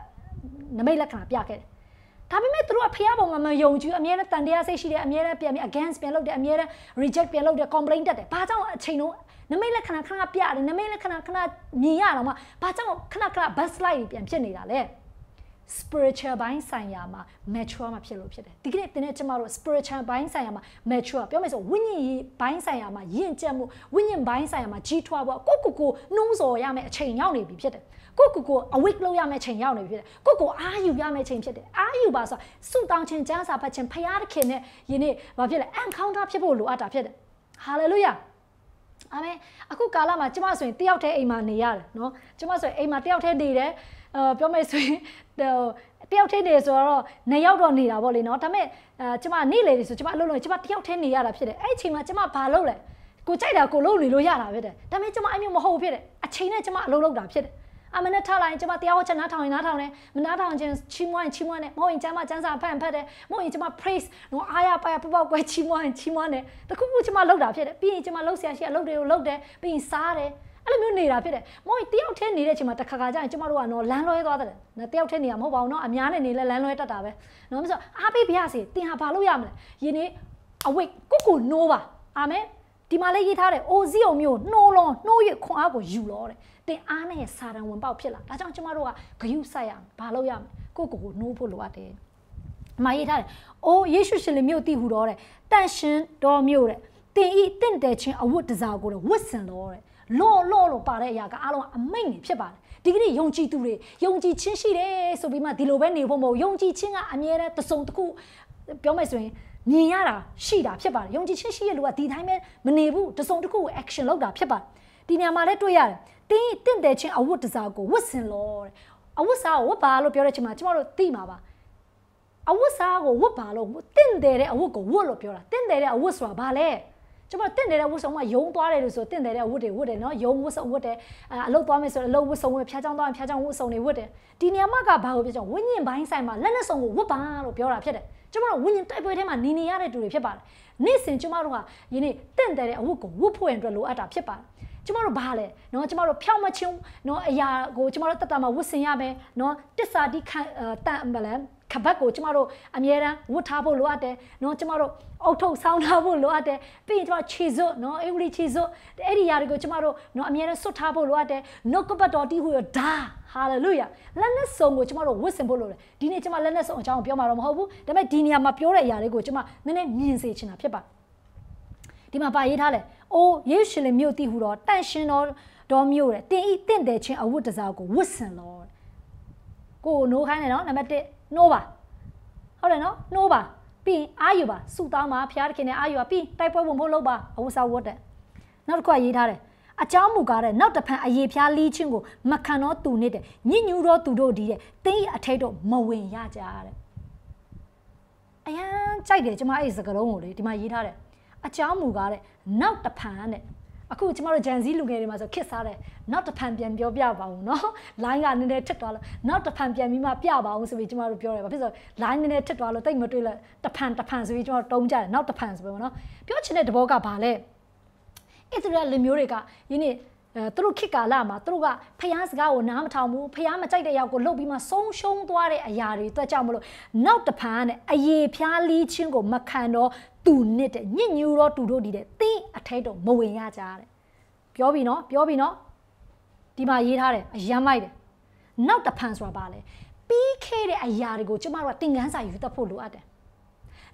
နမိတ်လက္ခဏာပြခဲ့တယ်ဒါပေမဲ့သူတို့ကဖះပုံမှာမယုံကြည်အမြဲတမ်းတန်တရားစိတ်ရှိတယ်အမြဲတမ်းပြန်ပြီး against ပြန်လုပ်တယ်အမြဲတမ်း reject ပြန်လုပ်တယ် complaint တက်တယ်ဘာကြောင့်အချိန်လုံးနမိတ်လက္ခဏာခဏပြတယ်နမိတ်လက္ခဏာခဏမြင်ရတော့မှဘာကြောင့်ခဏခဏ backslide ပြန်ဖြစ်နေတာလဲ။ spiritual ဘိုင်းဆိုင်ရာမှာ mature မှာဖြစ်လို့ဖြစ်တယ်ဒီကိစ္စတင်းနဲ့ကျမတို့ spiritual ဘိုင်းဆိုင်ရာမှာ mature ပြောမယ်ဆိုဝိညာဉ်ဘိုင်းဆိုင်ရာမှာယဉ်ကျေးမှုဝိညာဉ်ဘိုင်းဆိုင်ရာမှာကြီးထွားဖို့ကိုကိုကိုနှိုးဆော်ရမယ်အချိန်ရောက်နေပြီဖြစ်တယ်ကိုကိုကို awake လုပ်ရမယ့်အချိန်ရောက်နေပြီဖြစ်တယ်ကိုကိုအာယူရမယ့်အချိန်ဖြစ်တယ်အာယူပါဆိုဆုတောင်းခြင်းကျမ်းစာဖတ်ခြင်းဖရာသခင်နဲ့ယနေ့ဘာဖြစ်လဲ encounter ဖြစ်ဖို့လိုအပ်တာဖြစ်တယ် hallelujah အာမင်အခုကာလမှာကျမဆိုရင်တယောက်တည်းအိမ်မှာနေရတယ်နော်ကျမဆိုရင်အိမ်မှာတယောက်တည်းနေတယ်ပြောမယ်ဆိုရင်တယောက်ထဲနေဆိုတော့နေရောက်တော့နေတာပေါ့လေနော်ဒါပေမဲ့ကျမနေလေဆိုကျမအလုပ်လုပ်ကျမတယောက်ထဲနေရတာဖြစ်တယ်အဲ့အချိန်မှာကျမဘာလုပ်လဲကိုကြိုက်တာကိုလုပ်နေလို့ရတာဖြစ်တယ်ဒါပေမဲ့ကျမအမျိုးမဟုတ်ဖြစ်တယ်အချိန်နဲ့ကျမအလုပ်လုပ်တာဖြစ်တယ်အမနဲ့ထားလိုက်ရင်ကျမတရားဟောချက်နားထောင်ရင်နားထောင်တယ်မနားထောင်ခြင်းချီးမွမ်းရင်ချီးမွမ်းတယ်မဟုတ်ရင်ကျမစံစာဖန်ဖတ်တယ်မဟုတ်ရင်ကျမ praise နော်အားရပါရပပောက်ကွဲချီးမွမ်းရင်ချီးမွမ်းတယ်တခုခုကျမလုပ်တာဖြစ်တယ်ပြီးရင်ကျမလှုပ်ဆရာရှိအလုပ်တွေကိုလုပ်တယ်ပြီးရင်စားတယ်အဲ့လိုမျိုးနေတာဖြစ်တယ်မောင်တယောက်ထဲနေတဲ့အချိန်မှာတခါခါကျရင်ကျမတို့ကတော့လမ်းလွဲသွားတယ်နော်တယောက်ထဲနေရမဟုတ်ပါဘူးနော်အများနဲ့နေလဲလမ်းလွဲတတ်တာပဲနော်မဆိုအားပေးပါရစေတင်ဟာဘာလို့ရမလဲယနေ့အဝိတ်ကိုကိုနိုးပါအာမင်ဒီမှာလေးရေးထားတယ်အိုစီအောင်မျိုးနှိုးလုံးနှိုးရခွန်အားကိုယူလို့တဲ့တင်အားနဲ့စာတန်ဝင်ပေါက်ဖြစ်လာဒါကြောင့်ကျမတို့ကဂယုစိုက်ရမယ်ဘာလို့ရမလဲကိုကိုကိုနိုးဖို့လိုအပ်တယ်မာရေးထားတယ်။အိုးယေရှုရှင်လေးမြို့တည်ဟူတော်တဲ့တန်ရှင်တော်မြို့တဲ့တင်ဤတင့်တယ်ချင်းအဝတ်တစားကိုတဲ့ဝတ်ဆင်တော်တဲ့လော့လော့လို့ပါတဲ့အရာကအားလုံးအမိန့်နေဖြစ်ပါတယ်ဒီကနေ့ယုံကြည်သူတွေယုံကြည်ခြင်းရှိတယ်ဆိုပြီးမှဒီလိုပဲနေဖို့မဟုတ်ယုံကြည်ခြင်းကအမြဲတမ်းတစုံတစ်ခုပြောမယ်ဆိုရင်မြင်ရတာရှိတာဖြစ်ပါတယ်ယုံကြည်ခြင်းရှိရလို့ကဒီတိုင်းပဲမနေဘူးတစုံတစ်ခုကို action လုပ်တာဖြစ်ပါတယ်ဒီနေရာမှာလည်းတွေ့ရတယ်တင်းတင့်တယ်ချင်းအဝတ်တစားကိုဝတ်ဆင်လို့တဲ့အဝတ်စားကိုဝတ်ပါလို့ပြောတဲ့ချိန်မှာကျမတို့သိမှာပါအဝတ်စားကိုဝတ်ပါလို့တင့်တယ်တဲ့အဝတ်ကိုဝတ်လို့ပြောတာတင့်တယ်တဲ့အဝတ်ဆိုတာဘာလဲကျွန်မတင့်နေတဲ့ဝတ်စုံကယုံသွားတယ်လို့ဆိုတင့်နေတဲ့ဝတ်တွေဝတ်တယ်နော်ယုံဝတ်စုံဝတ်တယ်အလုပ်သွားမယ်ဆိုအလုပ်ဝတ်စုံဝတ်ဖျားချောင်းသွားဖျားချောင်းဝတ်စုံတွေဝတ်တယ်ဒီနေရာမှာကဘာကိုပြောချင်ဝိညာဉ်ပိုင်းဆိုင်မှာလက်လက်စုံကိုဝတ်ပါလို့ပြောတာဖြစ်တယ်ကျွန်မတို့ဝိညာဉ်တိုက်ပွဲထဲမှာနေနေရတဲ့သူတွေဖြစ်ပါတယ်နေ့စဉ်ကျွန်မတို့ဟာယနေ့တင့်တဲ့အဝတ်ကိုဝတ်ဖို့ရန်အတွက်လိုအပ်တာဖြစ်ပါတယ်ကျမတို့ဘာလဲเนาะကျမတို့ဖြောင်းမချင်းเนาะအရာကိုကျမတို့တတ်တာမှာဝတ်ဆင်ရမယ်เนาะတစ္ဆာတိခံတန်မလဲခပတ်ကိုကျမတို့အမြဲတမ်းဝတ်ထားဖို့လိုအပ်တယ်နော်ကျမတို့အုတ်ထုတ်ဆောင်းထားဖို့လိုအပ်တယ်ပြီးရင်ကျမတို့ခြေစွပ်နော်အေဂရီခြေစွပ်အဲ့ဒီຢာတွေကိုကျမတို့နော်အမြဲတမ်းစွတ်ထားဖို့လိုအပ်တယ်နှုတ်ကပတ်တော်တီးဟူရဒါဟာလေလုယာလက်နဲ့စုံကိုကျမတို့ဝတ်ဆင်ဖို့လိုတယ်ဒီနေ့ကျမလက်နဲ့စုံအကြောင်းကိုပြောမှာတော့မဟုတ်ဘူးဒါပေမဲ့ဒီနေရာမှာပြောတဲ့အရာတွေကိုကျမနည်းနည်းမြင်စေချင်တာဖြစ်ပါဒီမှာပါရေးထားလဲအိုးယေရှုလင်မြို့တီးဟူတော်တန်ရှင်တော်တော်မြို့တဲ့တင်ဤတင့်တယ်ချင်းအဝတ်တစားကိုဝတ်ဆင်လောကိုနိုးခိုင်းတယ်နော်နံပါတ်1နှိုးပါဟုတ်တယ်နော်နှိုးပါပြီးရင်အာယူပါစုတောင်းပါဖျားတခင်နဲ့အာယူပါပြီးတိုက်ပွဲဝင်ဖို့လုပ်ပါအဝစာဝတ်တဲ့နောက်တစ်ခုကရေးထားတယ်အချောင်းမူကားတဲ့နောက်တဖန်အရေဖျားလီးချင်းကိုမခံတော့သူနဲ့တဲ့ညညူတော့သူတို့ဒီတဲ့တင်းအထိတ်တော့မဝင်ရကြတဲ့အရန်ကြိုက်တယ်ကျမအဲ့ဒီစကားလုံးကိုလေဒီမှာရေးထားတယ်အချောင်းမူကားတဲ့နောက်တဖန်တဲ့အခုကျမတို့ဂျန်စီလူငယ်တွေမှာဆိုခစ်စားတယ်နောက်တစ်ဖန်ပြန်ပြောပြပါအောင်เนาะ line ကနည်းနည်းထစ်သွားလို့နောက်တစ်ဖန်ပြန်ပြီးမှပြပါအောင်ဆိုပြီးကျမတို့ပြောတယ်ဘာဖြစ်လို့ line နည်းနည်းထစ်သွားလို့တိတ်မတွေ့လဲတစ်ဖန်တစ်ဖန်ဆိုပြီးကျမတို့တုံးကြတယ်နောက်တစ်ဖန်ဆိုပြီးပေါ့เนาะပြောချင်တဲ့သဘောကဘာလဲဣသရေလလူမျိုးတွေကယင်းနေ့သူတို့ခေတ်ကာလမှာသူတို့ကဖះစကားကိုနားမထောင်ဘူးဖះမကြိုက်တဲ့ရောက်ကိုလှုပ်ပြီးမှဆုံးရှုံးသွားတဲ့အရာတွေအတွက်ကြောင့်မလို့နောက်တဖန်နဲ့အရေဖျားလီးချင်းကိုမခံတော့သူနစ်တဲ့ညစ်ညူတော့သူတို့ဒီတဲ့သင်းအထက်တော့မဝင်ရကြတဲ့ပြောပြီနော်ပြောပြီနော်ဒီမှာရေးထားတယ်အယမ်းမိုက်တယ်နောက်တဖန်ဆိုတာပါလေပြီးခဲ့တဲ့အရာတွေကိုကျမတို့ကသင်ခန်းစာယူတတ်ဖို့လိုအပ်တယ်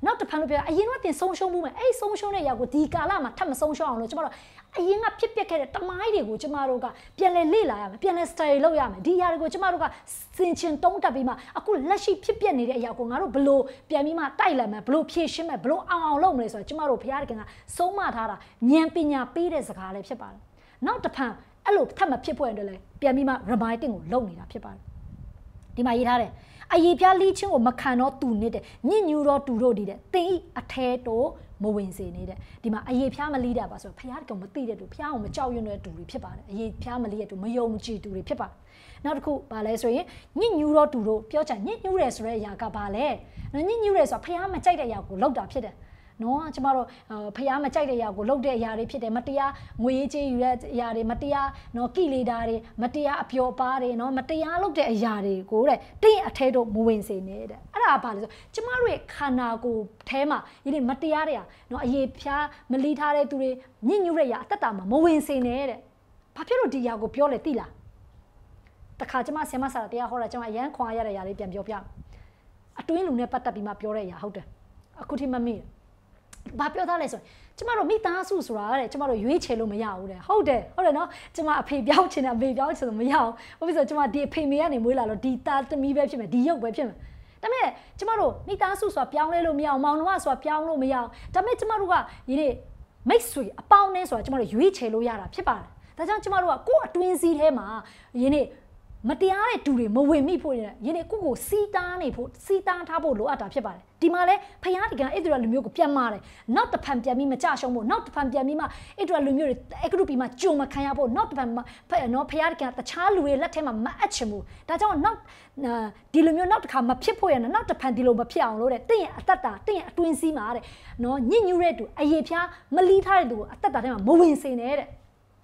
နောက်တစ်ဖန်လို့ပြောအရင်ကတင်ဆုံးရှုံးမှုမယ်အဲ့ဆုံးရှုံးတဲ့အရာကိုဒီကာလမှာထပ်မဆုံးရှုံးအောင်လို့ကျမတို့အရင်ကဖြစ်ပျက်ခဲ့တဲ့တမိုင်းတွေကိုကျမတို့ကပြန်လည်လေ့လာရမယ်ပြန်လည် study လုပ်ရမယ်ဒီအရာတွေကိုကျမတို့ကစင်ချင်တုံးတက်ပြီးမှအခုလက်ရှိဖြစ်ပျက်နေတဲ့အရာကိုငါတို့ဘလို့ပြန်ပြီးမှတိုက်လိုက်မယ်ဘလို့ဖြေရှင်းမယ်ဘလို့အောင်အောင်လုပ်မလဲဆိုတော့ကျမတို့ဘုရားသခင်ကဆုံးမထားတာဉာဏ်ပညာပေးတဲ့စကားလည်းဖြစ်ပါတယ်နောက်တစ်ဖန်အဲ့လိုထပ်မဖြစ်ဖို့အတွက်လည်းပြန်ပြီးမှ reminding ကိုလုပ်နေတာဖြစ်ပါတယ်ဒီမှာရေးထားတယ်အယေပြားလိချင်းကိုမခံတော့သူနစ်တယ်ညညူတော့သူတို့ဒီတဲ့တင်ဤအထဲတော့မဝင်စေနေတဲ့ဒီမှာအရေးဖျားမလိတာပါဆိုတော့ဖျားကောင်မသိတဲ့သူဖျားအောင်မကြောက်ရွံ့တဲ့သူတွေဖြစ်ပါတယ်အရေးဖျားမလိတဲ့သူမယုံကြည်သူတွေဖြစ်ပါတယ်နောက်တစ်ခုဗာလဲဆိုရင်ညစ်ညူးတော့သူတို့ပြောချင်ညစ်ညူးတယ်ဆိုတဲ့အရာကဗာလဲညစ်ညူးတယ်ဆိုတော့ဖျားမကြိုက်တဲ့အရာကိုလောက်တာဖြစ်တယ်နော်ကျမတို့ဖះမကြိုက်တဲ့အရာကိုလုပ်တဲ့အရာတွေဖြစ်တယ်မတရားငွေရေးကြေးယူတဲ့အရာတွေမတရားနော်ကိလေသာတွေမတရားအပျော်ပါးတွေနော်မတရားလုပ်တဲ့အရာတွေကိုတဲ့တင့်အထဲတို့မဝင်စေနဲ့တဲ့အဲ့ဒါဘာလဲဆိုကျမတို့ရဲ့ခန္ဓာကိုယ်แท้မှာဒီနေ့မတရားတဲ့အရာနော်အရေးဖះမလီထားတဲ့သူတွေညစ်ညူးတဲ့အရာအသက်တာမှာမဝင်စေနဲ့တဲ့ဘာဖြစ်လို့ဒီအရာကိုပြောလဲသိလားတခါကျမဆ iam ဆရာတရားဟောတာကျမရမ်းခွာရတဲ့အရာလေးပြန်ပြောပြအတွင်းလူနဲ့ပတ်သက်ပြီးမှပြောတဲ့အရာဟုတ်တယ်အခုထိမမေ့ဘူးဘာပြောထားလဲဆိုရင်ကျမတို့မိသားစုဆိုတာတဲ့ကျမတို့ရွေးချယ်လို့မရဘူးတဲ့ဟုတ်တယ်ဟုတ်တယ်နော်ကျမအဖေပြောင်းချင်တာအမေပြောင်းချင်တာမရဘူးဘာဖြစ်လို့ကျမဒီအဖေမေကနေမွေးလာတော့ဒီသားသမီးပဲဖြစ်မယ်ဒီရုပ်ပဲဖြစ်မယ်ဒါပေမဲ့ကျမတို့မိသားစုဆိုတာ ပြောင်းလဲလို့မရအောင်မောင်နှမဆိုတာပြောင်းလို့မရအောင်ဒါပေမဲ့ကျမတို့ကဒီနေ့မိတ်ဆွေအပေါင်းနဲ့ဆိုတာကျမတို့ရွေးချယ်လို့ရတာဖြစ်ပါတယ်ဒါကြောင့်ကျမတို့ကကိုယ့်အတွင်းစီးထဲမှာယင်းနေ့မတရားတဲ့ဒူတွေမဝင်မိဖို့ရတယ်ယနေ့ကိုကိုစီးတားနေဖို့စီးတားထားဖို့လိုအပ်တာဖြစ်ပါတယ်ဒီမှာလဲဖျားတကံဣသရေလလူမျိုးကိုပြန်မာတယ်နောက်တစ်ဖန်ပြန်ပြီးမကြရှုံးဖို့နောက်တစ်ဖန်ပြန်ပြီးမှဣသရေလလူမျိုးတွေအကရုပီမှာကြုံမခံရဖို့နောက်တစ်ဖန်နော်ဖျားတကံတခြားလူတွေလက်ထဲမှာမအပ်ချင်ဘူးဒါကြောင့်နောက်ဒီလူမျိုးနောက်တစ်ခါမဖြစ်ဖို့ရနော်နောက်တစ်ဖန်ဒီလိုမဖြစ်အောင်လို့တဲ့တင့်ရဲ့အသက်တာတင့်ရဲ့အတွင်းစီးမှာတဲ့နော်ညစ်ညူးတဲ့သူအယေဖျားမလီးထားတဲ့သူကိုအသက်တာထဲမှာမဝင်စင်နဲ့တဲ့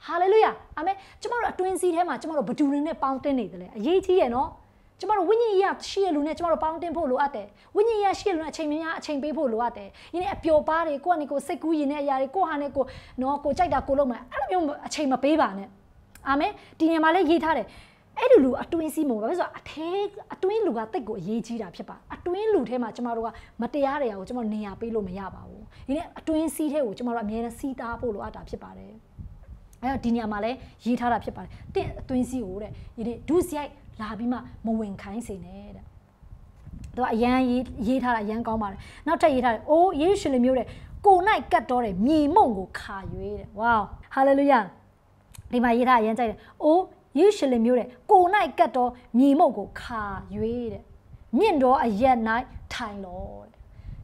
ဟာလေလုယာအာမင်ကျမတို့အတွင်းစီးထဲမှာကျမတို့ဘဒူရင်နဲ့ပေါင်းတင်နေတယ်လေအရေးကြီးရယ်နော်ကျမတို့ဝိညာဉ်ရေးရှိရလူနဲ့ကျမတို့ပေါင်းတင်ဖို့လိုအပ်တယ်။ဝိညာဉ်ရေးရှိရလူနဲ့အချိန်များများအချိန်ပေးဖို့လိုအပ်တယ်။ယင်းနဲ့အပျော်ပါးတွေကိုယ့်အနေကိုစိတ်ကူးရင်တဲ့အရာတွေကိုယ့်ဟာနဲ့ကိုနော်ကိုကြိုက်တာကိုလုပ်မယ်။အဲ့လိုမျိုးအချိန်မပေးပါနဲ့။အာမင်။ဒီနေရာမှာလည်းရေးထားတယ်။အဲ့ဒီလူအတွင်းစီးမှာဘာဖြစ်ဆိုအထဲအတွင်းလူကတိတ်ကိုအရေးကြီးတာဖြစ်ပါအတွင်းလူထဲမှာကျမတို့ကမတရားတဲ့အရာကိုကျမတို့နေရာပေးလို့မရပါဘူး။ဒီနေ့အတွင်းစီးထဲကိုကျမတို့အမြဲတမ်းစီးတားဖို့လိုအပ်တာဖြစ်ပါတယ်။အဲ့တော့ဒီနေရာမှာလည်းရေးထားတာဖြစ်ပါတယ်တင့်အသွင်းစီကိုတဲ့ဒီနေ့ဒုစရိုက်လာပြီးမှမဝင်ခိုင်းစေနဲ့တဲ့သူကအရန်ရေးရေးထားတာအရန်ကောင်းပါတယ်နောက်ထပ်ရေးထားတယ်အိုးယေရှုလင်မျိုးတဲ့ကိုနိုင်ကတ်တော်တဲ့မြေမုံကိုခါရွေးတဲ့ဝေါဟာလေလုယာဒီမှာရေးထားအရန်ကြိုက်တယ်အိုးယေရှုလင်မျိုးတဲ့ကိုနိုင်ကတ်တော်မြေမုံကိုခါရွေးတဲ့မြင့်တော်အရက်၌ထိုင်တော်တဲ့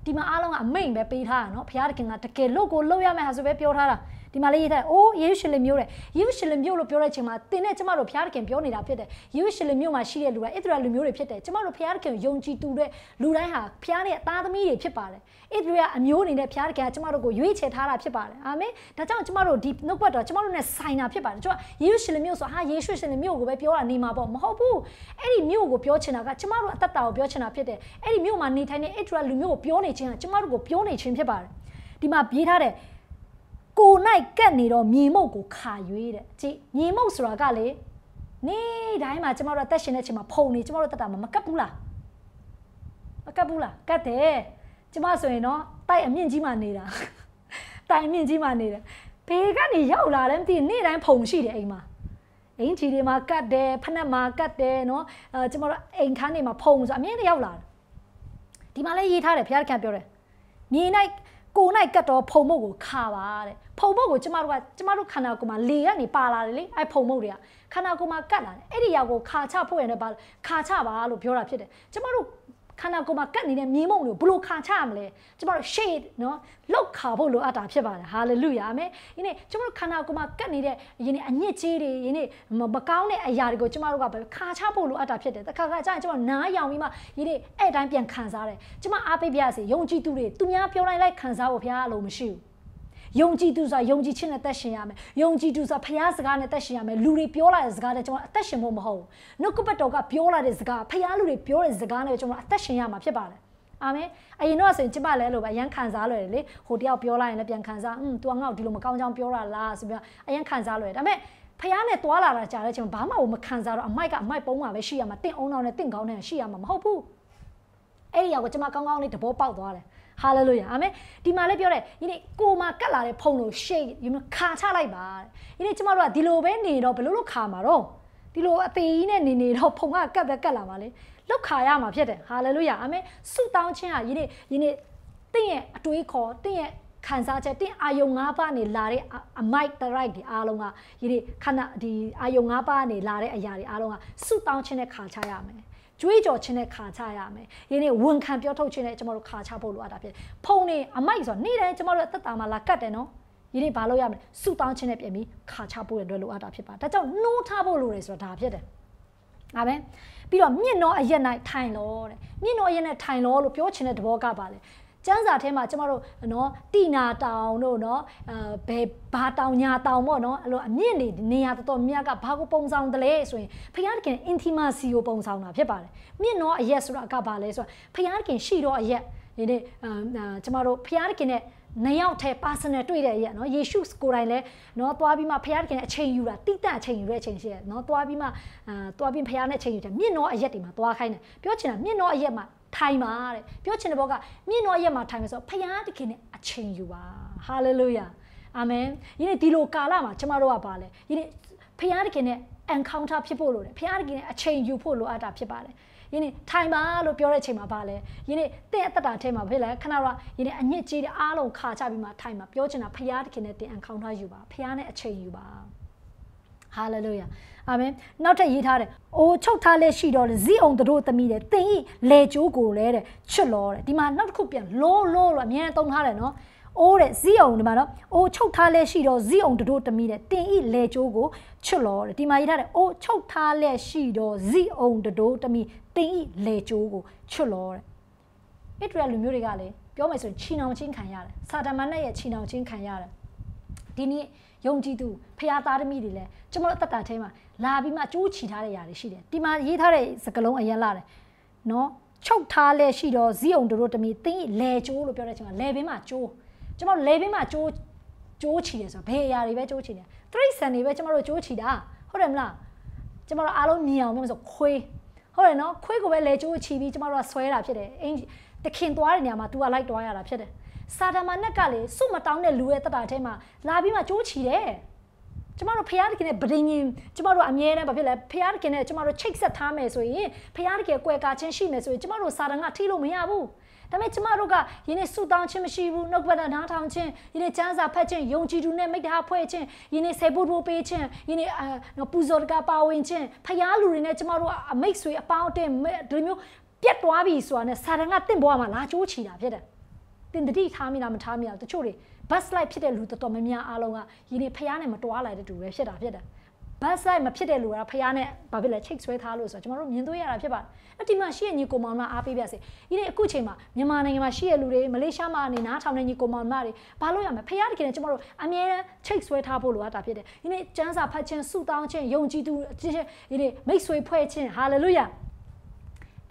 ဒီမှာအားလုံးကအမိန်ပဲပေးထားတာနော်ဘုရားသခင်ကတကယ်လို့ကိုလှုပ်ရမယ်ဟာဆိုပဲပြောထားတာဒီမှာလေးရေးထားတယ်အိုးယေရုရှလင်မြို့တဲ့ယေရုရှလင်မြို့လို့ပြောတဲ့အချိန်မှာသင်နဲ့ကျမတို့ဘုရားသခင်ပြောနေတာဖြစ်တယ်ယေရုရှလင်မြို့မှာရှိတဲ့လူတွေဣသရေလလူမျိုးတွေဖြစ်တယ်ကျမတို့ဘုရားသခင်ယုံကြည်သူတဲ့လူတိုင်းဟာဘုရားရဲ့သားသမီးတွေဖြစ်ပါတယ်ဣသရေလအမျိုးအနေနဲ့ဘုရားသခင်ကကျမတို့ကိုရွေးချယ်ထားတာဖြစ်ပါတယ်အာမင်ဒါကြောင့်ကျမတို့ဒီနှုတ်ပတ်တော်ကျမတို့နဲ့ဆိုင်တာဖြစ်ပါတယ်ကျမယေရုရှလင်မြို့ဆိုဟာယေရှုရှင်ရဲ့မြို့ကိုပဲပြောတာနေမှာပေါ့မဟုတ်ဘူးအဲ့ဒီမြို့ကိုပြောချင်တာကကျမတို့အသက်တာကိုပြောချင်တာဖြစ်တယ်အဲ့ဒီမြို့မှာနေထိုင်တဲ့ဣသရေလလူမျိုးကိုပြောနေခြင်းကကျမတို့ကိုပြောနေခြင်းဖြစ်ပါတယ်ဒီမှာပြေးထားတဲ့ကို၌ကက်နေတော့မြေမုတ်ကိုခါရွေးတဲ့ကြည့်မြေမုတ်ဆိုတာကလေနေ့တိုင်းမှာကျမတို့အသက်ရှင်တဲ့အချိန်မှာဖုန်နေကျမတို့တက်တာမကက်ဘူးလားမကက်ဘူးလားကက်တယ်ကျမဆိုရင်တော့တိုက်အမြင့်ကြီးမှနေတာတိုင်မြင့်ကြီးမှနေတယ်ဘေးကနေရောက်လာတယ်မသိနေ့တိုင်းဖုန်ရှိတယ်အိမ်မှာအင်ချီတွေမှာကတ်တယ်ဖက်နှက်မှာကတ်တယ်နော်အဲကျမတို့အိမ်ခန်းတွေမှာဖုံဆိုအမြင်နဲ့ရောက်လာတယ်ဒီမှာလည်းရေးထားတယ်ဘုရားခင်ပြောတယ်မြေ၌ကို၌ကတ်တော့ဖုံမုတ်ကိုခါပါတဲ့ဖုံမုတ်ကိုကျမတို့ကကျမတို့ခန္ဓာကိုယ်မှာလေကနေပါလာတယ်လေအဲဖုံမုတ်တွေကခန္ဓာကိုယ်မှာကတ်လာတယ်အဲ့ဒီရာကိုခါချဖို့ရတယ်ပါခါချပါလို့ပြောတာဖြစ်တယ်ကျမတို့ခန္ဓာကိုယ်မှာကတ်နေတဲ့မြေမုံတွေကိုဘလို့ခါချရမလဲကျမတို့ shade နော်လောက်ခါဖို့လိုအပ်တာဖြစ်ပါတယ် hallelujah အာမင်ယနေ့ကျမတို့ခန္ဓာကိုယ်မှာကတ်နေတဲ့ယနေ့အညစ်အကြေးတွေယနေ့မကောင်းတဲ့အရာတွေကိုကျမတို့ကခါချဖို့လိုအပ်တာဖြစ်တယ်တခါခါကျရင်ကျမတို့နားယောင်ပြီးမှယနေ့အဲ့တိုင်းပြန်ခံစားတယ်ကျမအားပေးပြရစီယုံကြည်သူတွေသူများပြောလိုက်လိုက်ခံစားဖို့ဘုရားအလိုမရှိဘူးယုံကြည်သူဆိုတာယုံကြည်ခြင်းနဲ့တက်ရှင်ရမယ်ယုံကြည်သူဆိုတာဖခင်စကားနဲ့တက်ရှင်ရမယ်လူတွေပြောလာတဲ့စကားနဲ့ကျွန်တော်အသက်ရှင်ဖို့မဟုတ်ဘူးနှုတ်ကပတ်တော်ကပြောလာတဲ့စကားဖခင်လူတွေပြောတဲ့စကားနဲ့ကျွန်တော်အသက်ရှင်ရမှာဖြစ်ပါတယ်အာမင်အရင်တော့ဆိုရင်ကျမလည်းအဲ့လိုပဲရန်ခံစားလွယ်တယ်လေဟိုတယောက်ပြောလိုက်ရင်လည်းပြန်ခံစားอืม तू ငါ့ကိုဒီလိုမကောင်းကြောင်းပြောတာလားဆိုပြီးတော့အရင်ခံစားလွယ်ဒါပေမဲ့ဖះနဲ့တွာလာတာကြားတဲ့အချိန်ဘာမှမခံစားတော့အမိုက်ကအမိုက်ပုံးမှာပဲရှိရမှာတင့်အောင်အောင်နဲ့တင့်ကောင်းနဲ့ရှိရမှာမဟုတ်ဘူးအဲ့ဒီရောက်ကိုကျမကောင်းကောင်းလေးတဘောပေါက်သွားတယ်ဟာလေလုယာအာမင်ဒီမှာလည်းပြောတယ်ယနေ့ကိုမှာကတ်လာတဲ့ဖုံလို့ shake ယနေ့ခါချလိုက်ပါယနေ့ကျမတို့ကဒီလိုပဲနေတော့ဘလို့လို့ခါမှာတော့ဒီလိုအသေးကြီးနဲ့နေနေတော့ဖုံကကတ်ပဲကတ်လာပါလေလောက်ခါရမှာဖြစ်တယ်ဟာလေလုယာအာမင်ဆုတောင်းခြင်းဟာယနေ့ယနေ့တင့်ရဲ့အတွေးခေါ်တင့်ရဲ့ခံစားချက်တင့်အာယုံ၅ပါးနေလာတဲ့အမိုက်တရိုက်ဒီအားလုံးကယနေ့ခဏဒီအာယုံ၅ပါးနေလာတဲ့အရာတွေအားလုံးကဆုတောင်းခြင်းနဲ့ခါချရမယ်ကြွေးကြော်ခြင်းနဲ့ခါချရမယ်။ယနေ့ဝန်ခံပြောထုတ်ခြင်းနဲ့ကျွန်တော်တို့ခါချဖို့လိုအပ်တာဖြစ်။ဖုန်နေအမိုက်ဆိုနေ့တိုင်းကျွန်တော်တို့အသက်တာမှာလာကတ်တယ်နော်။ယနေ့ဘာလုပ်ရမလဲ။စုတောင်းခြင်းနဲ့ပြင်ပြီးခါချဖို့ရတဲ့လိုအပ်တာဖြစ်ပါ။ဒါကြောင့်နှိုးထားဖို့လိုတယ်ဆိုတာဒါဖြစ်တယ်။အာပဲ။ပြီးတော့မြင့်တော်အရက်၌ထိုင်လို့တဲ့။မြင့်တော်အရက်၌ထိုင်လို့လို့ပြောခြင်းတဲ့သဘောကပါလေ။ကျန်းစာထဲမှာကျမတို့နော်တိနာတောင်တို့နော်အဲဘယ်ဘာတောင်ညာတောင်ပေါ့နော်အဲ့လိုအမြင့်နေနေရာတော်တော်များကဘာကိုပုံဆောင်တယ်လဲဆိုရင်ဖခင်ခင် intimacy ကိုပုံဆောင်တာဖြစ်ပါတယ်မြင့်တော့အရက်ဆိုတာကဘာလဲဆိုတာဖခင်ခင်ရှိတော့အရက်ဒီနေ့ကျမတို့ဖခင်ခင်နဲ့နှစ်ယောက်ထဲ personal တွေ့တဲ့အရာနော်ယေရှုကိုယ်တိုင်လည်းနော်သွားပြီးမှဖခင်ကအချိန်ယူတာတိတန့်အချိန်ယူတဲ့အချိန်ရှိရနော်သွားပြီးမှအာသွားပြီးဖခင်နဲ့အချိန်ယူတယ်မြင့်တော့အရက်တွေမှာသွားခိုင်းတယ်ပြောချင်တာမြင့်တော့အရက်မှာထိုင်ပါတဲ့ပြောချင်တဲ့ဘောကမြင့်တော်ရဲ့မှာထိုင်မယ်ဆိုဖယားတခင်နဲ့အချိန်ယူပါဟာလေလုယာအာမင်ယနေ့ဒီလိုကာလမှာကျမတို့ကပါလေယနေ့ဖယားတခင်နဲ့ encounter ဖြစ်ဖို့လိုတယ်ဖယားတခင်နဲ့အချိန်ယူဖို့လိုအပ်တာဖြစ်ပါတယ်ယနေ့ထိုင်ပါလို့ပြောတဲ့အချိန်မှာဗာလဲယနေ့တင့်အသက်တာထဲမှာဖြစ်လဲခဏတော့ယနေ့အညစ်ကြေးတဲ့အားလုံးခါချပြီးမှထိုင်ပါပြောချင်တာဖရားတခင်နဲ့တင်အန်ခေါင်းထားယူပါဖရားနဲ့အချိန်ယူပါဟာလေလုယာအာမင်နောက်ထပ်ရေးထားတယ်အိုးချုပ်ထားလဲရှိတော့လေဇိအောင်တို့သမီးတယ်သင်ဤလေကျိုးကိုလဲတဲ့ချွတ်လောတဲ့ဒီမှာနောက်တစ်ခုပြန်လောလောလို့အများနဲ့သုံးထားတယ်နော်အိုးတဲ့ဇိအောင်ဒီမှာနော်အိုးချုပ်ထားလဲရှိတော့ဇိအောင်တို့သမီးတယ်တင်ဤလေကျိုးကိုချွတ်လောတဲ့ဒီမှာရေးထားတယ်အိုးချုပ်ထားလဲရှိတော့ဇိအောင်တို့သမီးတင်ဤလေကျိုးကိုချွတ်လောတဲ့ဣတရလူမျိုးတွေကလည်းပြောမယ်ဆိုရင်ချီနောင်ချင်းခံရတယ်စာတမန်နဲ့ရဲ့ချီနောင်ချင်းခံရတယ်ဒီနေ့ယုံကြည်သူဖခင်သားသမီးတွေလည်းကျွန်တော်အသက်တာထဲမှာလာပြီးမှကြိုးချီထားတဲ့ຢာတွေရှိတယ်ဒီမှာရေးထားတဲ့စကလုံးအရင်လာတယ်နော်ချုပ်ထားလဲရှိတော့ဇီးအောင်တို့တမီသင်းလေကျိုးလို့ပြောတဲ့အချိန်မှာလေဘင်းမှာကျိုးကျွန်တော်လေဘင်းမှာကျိုးကျိုးချီတယ်ဆိုတော့ဘယ်အရာတွေပဲကျိုးချီနေသရိတ်ဆန်တွေပဲကျွန်တော်တို့ကျိုးချီတာဟုတ်တယ်မလားကျွန်တော်တို့အားလုံးမြင်အောင်မျိုးဆိုခွေးဟုတ်တယ်နော်ခွေးကိုပဲလေကျိုးချီပြီးကျွန်တော်တို့ကဆွဲတာဖြစ်တယ်အင်တခင်သွားတဲ့နေရာမှာ तू ကလိုက်သွားရတာဖြစ်တယ်စာဒမာနက်ကလေစုမတောင်းတဲ့လူရဲ့တတာထဲမှာလာပြီးမှကြိုးချီတယ်ကျမတို့ဖရားတခင်နဲ့ဗဒင်းရင်ကျမတို့အမြဲတမ်းဘာဖြစ်လဲဖရားတခင်နဲ့ကျမတို့ချိတ်ဆက်ထားမယ်ဆိုရင်ဖရားတခင်ကွယ်ကာခြင်းရှိမယ်ဆိုရင်ကျမတို့စာတန်ကထိလို့မရဘူးဒါပေမဲ့ကျမတို့ကယနေ့ဆူတောင်းခြင်းမရှိဘူးနှုတ်ကပတ်နားထောင်ခြင်းယနေ့ကျမ်းစာဖတ်ခြင်းယုံကြည်သူနဲ့မိတ္တဟဖွဲ့ခြင်းယနေ့ဆေဘုတ်ဘိုးပေးခြင်းယနေ့ပူဇော်တကပါဝင်ခြင်းဖရားလူတွေနဲ့ကျမတို့အမိတ်ဆွေအပေါင်းအသင်းဒီမျိုးပြတ်သွားပြီဆိုတာနဲ့စာတန်ကတင့်ဘွားမှာလာချိုးချီတာဖြစ်တယ်တင်တတိထားမိလားမထားမိလားတချို့တွေ bus light ဖြစ်တဲ့လူတော်တော်များများအားလုံးကရင်းနေဖျားနဲ့မတွားလိုက်တဲ့လူပဲဖြစ်တာဖြစ်တာ bus light မဖြစ်တဲ့လူကဖျားနဲ့ဘာဖြစ်လဲချိတ်ဆွဲထားလို့ဆိုတော့ကျွန်တော်တို့မြင်တွေ့ရတာဖြစ်ပါတယ်အဲ့ဒီမှာရှိရညီကိုမောင်မအားပေးပြစေဒီနေ့အခုချိန်မှာမြန်မာနိုင်ငံမှာရှိရလူတွေမလေးရှားမှာနေနားထောင်နေညီကိုမောင်မတွေဘာလို့ရမလဲဖျားတကယ်နဲ့ကျွန်တော်တို့အမြဲတမ်းချိတ်ဆွဲထားဖို့လိုအပ်တာဖြစ်တယ်ဒီနေ့စံစာဖတ်ခြင်းဆုတောင်းခြင်းယုံကြည်သူခြင်းဒီနေ့မိတ်ဆွေဖွဲ့ခြင်းဟာလေလုယာ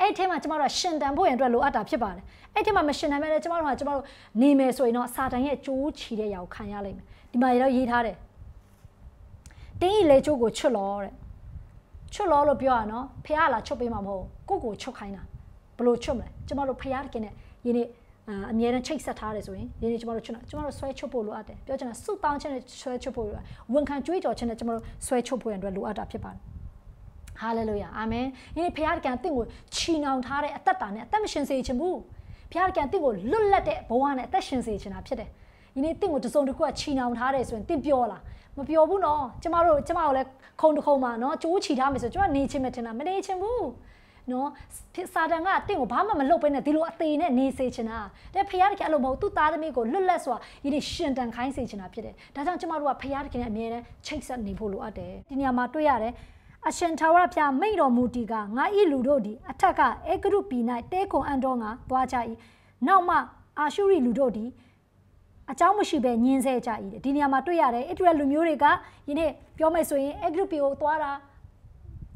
အဲ့ထဲမှာကျမတို့ကရှင်တန်ဖို့ရန်အတွက်လိုအပ်တာဖြစ်ပါတယ်အဲ့ထဲမှာမရှင်တန်မဲ့လည်းကျမတို့ကကျမတို့နေမယ်ဆိုရင်တော့စာတန်ရဲ့ကြိုးချီတဲ့ရာကိုခံရလိမ့်မယ်ဒီမှာရတော့ရေးထားတယ်တင်းဤလေကြိုးကိုချွတ်လောတဲ့ချွတ်လောလို့ပြောရနော်ဖះလာချွတ်ပေးမှာမဟုတ်ကိုကိုချွတ်ခိုင်းတာဘလို့ချွတ်မလဲကျမတို့ဖះတကင်းနဲ့ယနေ့အမြဲတမ်းချိတ်ဆက်ထားတယ်ဆိုရင်ဒီနေ့ကျမတို့ချွတ်ကျမတို့ဆွဲချွတ်ဖို့လိုအပ်တယ်ပြောချင်တာစုတောင်းခြင်းနဲ့ဆွဲချွတ်ဖို့လိုအပ်ဝန်ခံကြွေးကြော်ခြင်းနဲ့ကျမတို့ဆွဲချွတ်ဖို့ရန်အတွက်လိုအပ်တာဖြစ်ပါတယ်ဟာလေလုယာအာမင်ယနေ့ဘုရားကံတင့်ကိုချီနှောင်ထားတဲ့အသက်တာနဲ့အသက်မရှင်စေခြင်းဘူးဘုရားကံတင့်ကိုလွတ်လပ်တဲ့ဘဝနဲ့အသက်ရှင်စေခြင်းတာဖြစ်တယ်ယနေ့တင့်ကိုတစုံတစ်ခုကချီနှောင်ထားတယ်ဆိုရင်တင့်ပြောလားမပြောဘူးနော်ကျမတို့ကျမတို့လည်းခုံတစ်ခုံမှာနော်ကြိုးချီထားမယ်ဆိုကျမနေချင်းမတင်တာမနေချင်းဘူးနော်စာတန်ကတင့်ကိုဘာမှမလုပ်ဘဲနဲ့ဒီလိုအသေးနဲ့နေစေချင်တာတဲ့ဖခင်တခင်အဲ့လိုမဟုတ်သူ့သားသမီးကိုလွတ်လပ်စွာယနေ့ရှင်တန်ခိုင်းစေချင်တာဖြစ်တယ်ဒါကြောင့်ကျမတို့ကဖခင်တခင်နဲ့အမြဲတမ်းချိတ်ဆက်နေဖို့လိုအပ်တယ်ဒီနေရာမှာတွေ့ရတယ်အရှင်ထာဝရဘုရားမိန့်တော်မူသည်ကငါဤလူတို့သည် အထက်ကအေဂရုပီ၌တဲခွန်အန်တော်ငါသွားကြ၏နောက်မှ အာရှုရိလူတို့သည်အကြောင်းမရှိဘဲညင်းဆဲကြ၏ဒီနေရာမှာတွေ့ရတယ်အစ္စရေလလူမျိုးတွေကယနေ့ပြောမယ်ဆိုရင်အေဂရုပီကိုသွားတာ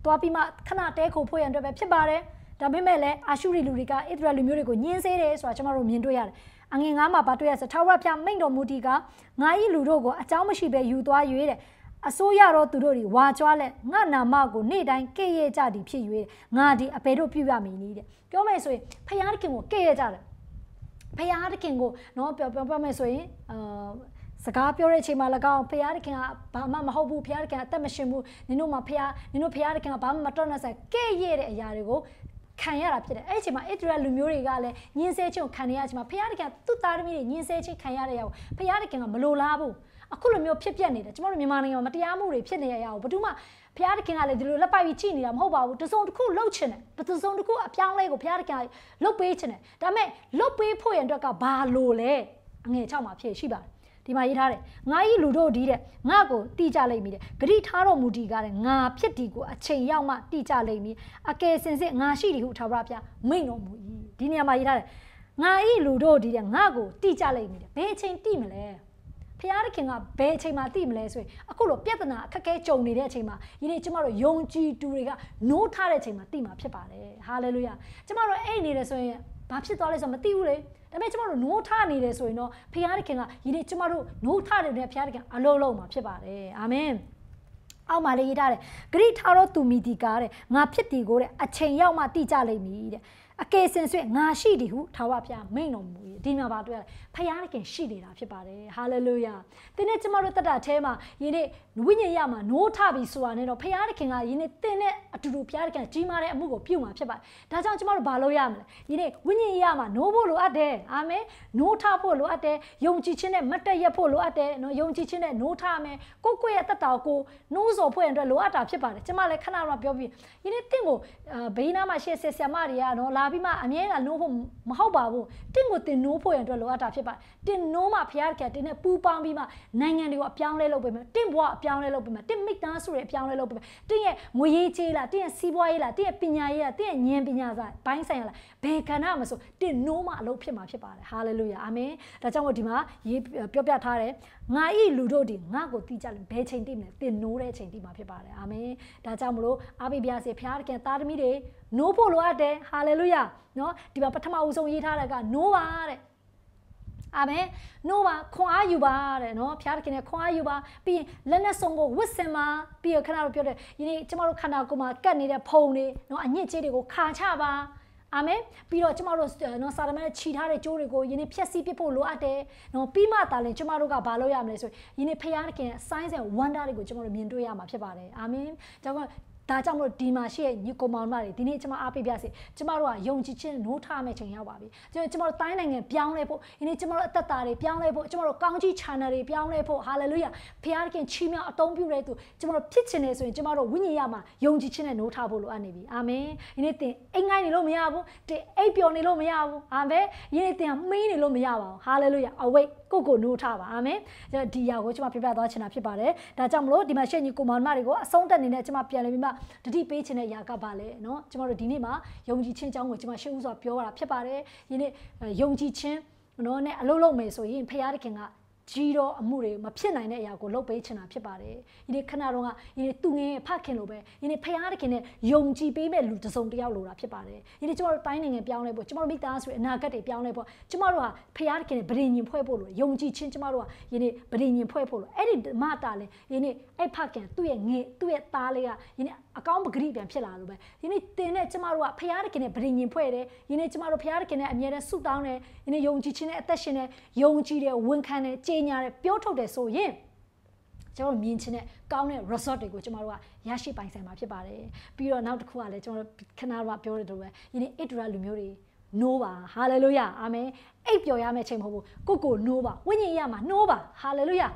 သွားပြီးမှခဏတဲခိုဖို့ရန်အတွက်ပဲဖြစ်ပါတယ်ဒါပေမဲ့လည်းအာရှုရိလူတွေကအစ္စရေလလူမျိုးတွေကိုညင်းဆဲတယ်ဆိုတာကျွန်တော်တို့မြင်တွေ့ရတယ်အငငါးမှာဗာတွေ့ရဆိုထာဝရဘုရားမိန့်တော်မူသည်ကငါ၏လူတို့ကိုအကြောင်းမရှိဘဲယူသွား၍တဲ့အစိုးရတော့သူတို့တွေဝါကြွားလက်ငါနာမကိုနေ့တိုင်းကဲ့ရဲ့ကြသည် ဖြစ်၍ငါဒီအပေတို့ပြုရမည်နည်းတဲ့ပြောမယ်ဆိုရင်ဖယားသခင်ကိုကဲ့ရဲ့ကြတယ်ဖယားသခင်ကိုနော်ပြောပြောပြမယ်ဆိုရင်အာစကားပြောတဲ့အချိန်မှာ၎င်းဖယားသခင်ကဘာမှမဟုတ်ဘူးဖယားသခင်ကအသက်မရှင်ဘူးနင်တို့မှာဖယားနင်တို့ဖယားသခင်ကဘာမှမတော်နဲ့ဆိုင်ကဲ့ရဲ့တဲ့အရာတွေကိုခံရတာဖြစ်တယ်အဲ့ဒီအချိန်မှာအစ္စရာလူမျိုးတွေကလည်းညင်ဆဲခြင်းကိုခံနေရတဲ့အချိန်မှာဖယားသခင်ကသူ့သားသမီးတွေညင်ဆဲခြင်းခံရတဲ့အရာကိုဖယားသခင်ကမလိုလားဘူးအခုလိုမျိုးဖြစ်ပျက်နေတယ်ကျမတို့မြန်မာနိုင်ငံမှာမတရားမှုတွေဖြစ်နေရရအောင်ဘယ်သူမှဘုရားသခင်ကလည်းဒီလိုလက်ပိုက်ပြီးချိန်နေတာမဟုတ်ပါဘူးတစုံတစ်ခုလှုပ်ချင်တယ်တစုံတစ်ခုအပြောင်းလဲကိုဘုရားသခင်ကလှုပ်ပေးချင်တယ်ဒါပေမဲ့လှုပ်ပေးဖို့ရန်အတွက်ကဘာလို့လဲအငယ်၆မှာဖြစ်ရှိပါတယ်ဒီမှာရေးထားတယ်ငါဤလူတို့ဒီတဲ့ငါကိုတီကြလိမ့်မည်တဲ့ဂရိထားတော်မူဒီကတဲ့ငါဖြစ်ဒီကိုအချိန်ရောက်မှတီကြလိမ့်မည်အကယ်စင်စစ်ငါရှိဒီဟုထာဝရဘုရားမိန့်တော်မူ၏ဒီနေရာမှာရေးထားတယ်ငါဤလူတို့ဒီတဲ့ငါကိုတီကြလိမ့်မည်တဲ့ဘယ်အချိန်တီမလဲဖျားသခင်ကဘယ်အချိန်မှသိမလဲဆိုရင်အခုလိုပြဿနာအခက်အခဲကြုံနေတဲ့အချိန်မှာယနေ့ကျမတို့ယုံကြည်သူတွေကနိုးထတဲ့အချိန်မှာသိမှာဖြစ်ပါတယ်ဟာလေလုယာကျမတို့အိတ်နေတယ်ဆိုရင်ဘာဖြစ်သွားလဲဆိုတော့မသိဘူးလေဒါပေမဲ့ကျမတို့နိုးထနေတယ်ဆိုရင်တော့ဖျားသခင်ကယနေ့ကျမတို့နိုးထတယ်နဲ့ဖျားသခင်အလုံးလုံးမှာဖြစ်ပါတယ်အာမင်အောက်မှာလေးရေးထားတယ်ဂရိထာရောသူမိဒီကာတဲ့ငါဖြစ်ဒီကိုတဲ့အချိန်ရောက်မှတိကြလိမ့်မည်တဲ့အကယ်စင်ဆွေငါရှိသည်ဟုထာဝရဘုရားမိန့်တော်မူ၏ဒီမှာပါတွေ့ရတယ်ဘုရားသခင်ရှိနေတာဖြစ်ပါတယ်ဟာလေလုယာသင်နဲ့ကျမတို့တတ်တာအဲမှာယနေ့ဝိညာဉ်ရမှာနိုးထပြီဆိုတာနဲ့တော့ဘုရားသခင်ကယနေ့သင်နဲ့အတူတူဘုရားသခင်ကြီးမားတဲ့အမှုကိုပြုမှာဖြစ်ပါတယ်ဒါကြောင့်ကျမတို့ဘာလုပ်ရမလဲယနေ့ဝိညာဉ်ရမှာနိုးဖို့လိုအပ်တယ်အာမင်နိုးထဖို့လိုအပ်တယ်ယုံကြည်ခြင်းနဲ့မတ်တက်ရဖို့လိုအပ်တယ်နော်ယုံကြည်ခြင်းနဲ့နိုးထမယ်ကိုယ့်ကိုယ့်ရဲ့တတ်တာကိုနိုးစော်ဖွင့်အတွက်လိုအပ်တာဖြစ်ပါတယ်ကျမလည်းခဏတော့ပြောပြီးယနေ့သင်ကိုဘေးနားမှာရှေ့ဆရာမတွေကနော်လာပြီးမှအမြဲတမ်းနိုးဖို့မဟုတ်ပါဘူးတင့်ကိုတင်နိုးဖို့ရန်အတွက်လိုအပ်တာဖြစ်ပါတင်နိုးမှဘုရားခင်တင်နဲ့ပူပေါင်းပြီးမှနိုင်ငံတွေကိုအပြောင်းလဲလုပ်ပေးမယ်တင့်ဘွားအပြောင်းလဲလုပ်ပေးမယ်တင့်မိသားစုတွေအပြောင်းလဲလုပ်ပေးမယ်တင့်ရဲ့ငွေရေးချေးလားတင့်ရဲ့စီးပွားရေးလားတင့်ရဲ့ပညာရေးလားတင့်ရဲ့ဉာဏ်ပညာစာဘိုင်းဆိုင်လားဘယ်ကဏ္ဍမဆိုတင့်နိုးမှအလုပ်ဖြစ်မှာဖြစ်ပါတယ်ဟာလေလုယာအာမင်ဒါကြောင့်မို့ဒီမှာရေးပြောပြထားတယ်ငါဤလူတို့ဒီငါကိုတီးကြလိမ့်ဘယ်ချိန်တိမလဲတင်နိုးတဲ့ချိန်တိမှာဖြစ်ပါတယ်အာမင်ဒါကြောင့်မလို့အာဘိဗျာစေဘုရားခင်သားသမီးတွေ노ဖို့လိုအပ်တယ်ဟာလေလုယာနော်ဒီမှာပထမဦးဆုံးရေးထားတဲ့က노ပါတဲ့အာမင်노ပါခွန်အားယူပါတဲ့နော်ဖျားတခင်နဲ့ခွန်အားယူပါပြီးရင်လက်နဲ့ဆုံကိုဝစ်စင်ပါပြီးရခဏတော့ပြောတယ်ယနေ့ကျမတို့ခန္ဓာကိုယ်မှာကတ်နေတဲ့ဖုံတွေနော်အညစ်အကြေးတွေကိုခါချပါအာမင်ပြီးတော့ကျမတို့နော်စာရမန်ခြီထားတဲ့ကြိုးတွေကိုယနေ့ဖျက်ဆီးပစ်ဖို့လိုအပ်တယ်နော်ပြီးမှသာလင်ကျမတို့ကဘာလုပ်ရမလဲဆိုရင်ယနေ့ဖျားတခင် signs and wonder တွေကိုကျမတို့မြင်တွေ့ရမှာဖြစ်ပါတယ်အာမင်ဒါကြောင့်ဒါကြောင့်မလို့ဒီမှာရှိရဲ့ညီကောင်မောင်မတွေဒီနေ့ကျွန်မအားပေးပြစေကျွန်မတို့ကယုံကြည်ခြင်းနိုးထမဲ့ချိန်ရောက်ပါပြီကျွန်တော်ကျွန်တော်တို့တိုင်းနိုင်ငံပြောင်းလဲဖို့ဒီနေ့ကျွန်တော်တို့အသက်တာတွေပြောင်းလဲဖို့ကျွန်တော်တို့ကောင်းကြီး channel တွေပြောင်းလဲဖို့ဟာလေလုယာဖခင်ချီးမြှောက်အသုံးပြုတဲ့သူကျွန်တော်တို့ဖြစ်ချင်နေဆိုရင်ကျွန်တော်တို့ဝိညာဉ်ရမှာယုံကြည်ခြင်းနဲ့နိုးထဖို့လိုအပ်နေပြီအာမင်ဒီနေ့တင်အိမ်ငိုင်းနေလို့မရဘူးတင်အိပ်ပျော်နေလို့မရဘူးအာမင်ဒီနေ့တင်မင်းနေလို့မရပါဘူးဟာလေလုယာ awake ကိုကိုနိုးထပါအာမင်ကျွန်တော်ဒီရာကိုကျွန်မပြပြသွားချင်တာဖြစ်ပါတယ်ဒါကြောင့်မလို့ဒီမှာရှေ့ညီကိုမောင်မတွေကိုအဆုံးတက်နေတဲ့ကျွန်မပြန်လည်ပြီးမှတတိပေးခြင်းတဲ့အရာကဘာလဲเนาะကျမတို့ဒီနေ့မှာယုံကြည်ခြင်းအကြောင်းကိုကျမရှင်းဦးစွာပြောရတာဖြစ်ပါတယ်ဒီနေ့ယုံကြည်ခြင်းနော်နဲ့အလုပ်လုပ်မယ်ဆိုရင်ဖရာသခင်ကကြီးတော့အမှုတွေမဖြစ်နိုင်တဲ့အရာကိုလုပ်ပေးချင်တာဖြစ်ပါတယ်။ဒီခဏတော့ကဒီသူငယ်ဖခင်လိုပဲဒီဖခင်တခင်နဲ့ယုံကြည်ပေးမဲ့လူတစ်စုံတစ်ယောက်လိုတာဖြစ်ပါတယ်။ဒီကျမတို့တိုင်းနိုင်ငံပြောင်းလဲဖို့ကျမတို့မိသားစုအနာဂတ်တွေပြောင်းလဲဖို့ကျမတို့ဟာဖခင်တခင်နဲ့ဗရင်ညင်ဖွဲ့ဖို့လိုယုံကြည်ခြင်းကျမတို့ဟာဒီနေ့ဗရင်ညင်ဖွဲ့ဖို့လိုအဲ့ဒီဓမ္မတာလဲဒီနေ့အဲ့ဖခင်သူ့ရဲ့ငယ်သူ့ရဲ့သားလေးကဒီနေ့အကောင်းပဂရိပြန်ဖြစ်လာလို့ပဲဒီနေ့တင်တဲ့ကျမတို့ကဖခင်တခင်နဲ့ဗရင်ညင်ဖွဲ့တယ်ဒီနေ့ကျမတို့ဖခင်တခင်နဲ့အမြဲတမ်းဆုတောင်းတယ်ဒီနေ့ယုံကြည်ခြင်းနဲ့အသက်ရှင်တယ်ယုံကြည်တယ်ဝန်ခံတယ်ကြေညာတယ်ပြောထုတ်တယ်ဆိုရင်ကျွန်တော်မြင်ချင်တဲ့ကောင်းတဲ့ resort တွေကိုကျွန်တော်တို့ကရရှိပိုင်ဆိုင်မှာဖြစ်ပါတယ်ပြီးတော့နောက်တစ်ခုကလည်းကျွန်တော်တို့ခဏတော့ပြောရတဲ့လိုပဲယနေ့အစ်ဒရာလူမျိုးတွေ no ပါ hallelujah အာမင်အိပ်ပျော်ရမယ့်ချိန်မဟုတ်ဘူးကိုကို no ပါဝိညာဉ်ရမှာ no ပါ hallelujah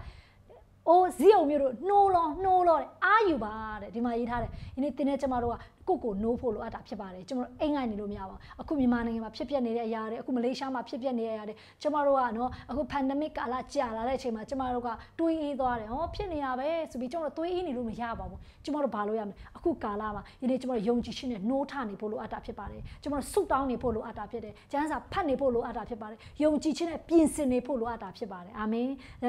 အိုးဇီးအောင်မျိုးတို့နှိုးလောနှိုးလောတဲ့အာယူပါတဲ့ဒီမှာရေးထားတယ်ယနေ့သင်နဲ့ကျမတို့ကကိုကိုနိုးဖို့လိုအပ်တာဖြစ်ပါတယ်ကျွန်တော်တို့အိမ်ကနေလို့မရပါဘူးအခုမြန်မာနိုင်ငံမှာဖြစ်ပျက်နေတဲ့အရာတွေအခုမလေးရှားမှာဖြစ်ပျက်နေတဲ့အရာတွေကျွန်တော်တို့ကနော်အခု pandemic ကာလကြာလာတဲ့အချိန်မှာကျွန်တော်တို့ကတွေးအေးသွားတယ်ဟောဖြစ်နေရပဲဆိုပြီးကျွန်တော်တို့တွေးအေးနေလို့မရပါဘူးကျွန်တော်တို့ဘာလို့ရမလဲအခုကာလမှာယနေ့ကျွန်တော်တို့ယုံကြည်ရှင်နဲ့နိုးထနေဖို့လိုအပ်တာဖြစ်ပါတယ်ကျွန်တော်တို့ဆုတောင်းနေဖို့လိုအပ်တာဖြစ်တယ်ကျမ်းစာဖတ်နေဖို့လိုအပ်တာဖြစ်ပါတယ်ယုံကြည်ခြင်းနဲ့ပြင်ဆင်နေဖို့လိုအပ်တာဖြစ်ပါတယ်အာမင်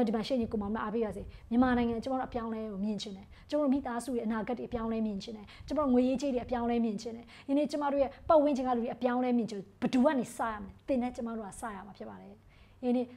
ဒီမှာရှင်ကြီးကိုမောင်မအားပေးပါစေမြန်မာနိုင်ငံကျွန်တော်တို့အပြောင်းလဲကိုမြင်ချင်တယ်ကျွန်တော်တို့မိသားစုရဲ့အနာဂတ်တွေအပြောင်းလဲမြင်ချင်တယ်ကျွန်တော်တို့ငွေရေးကြေးတွေအပြောင်းလဲမြင်ခြင်းနဲ့ယနေ့ကျမတို့ရဲ့ပတ်ဝန်းကျင်ကလူတွေအပြောင်းလဲမြင်ခြင်းဘသူကနေစရမလဲသင်နဲ့ကျမတို့ကစရမှာဖြစ်ပါတယ်ယနေ့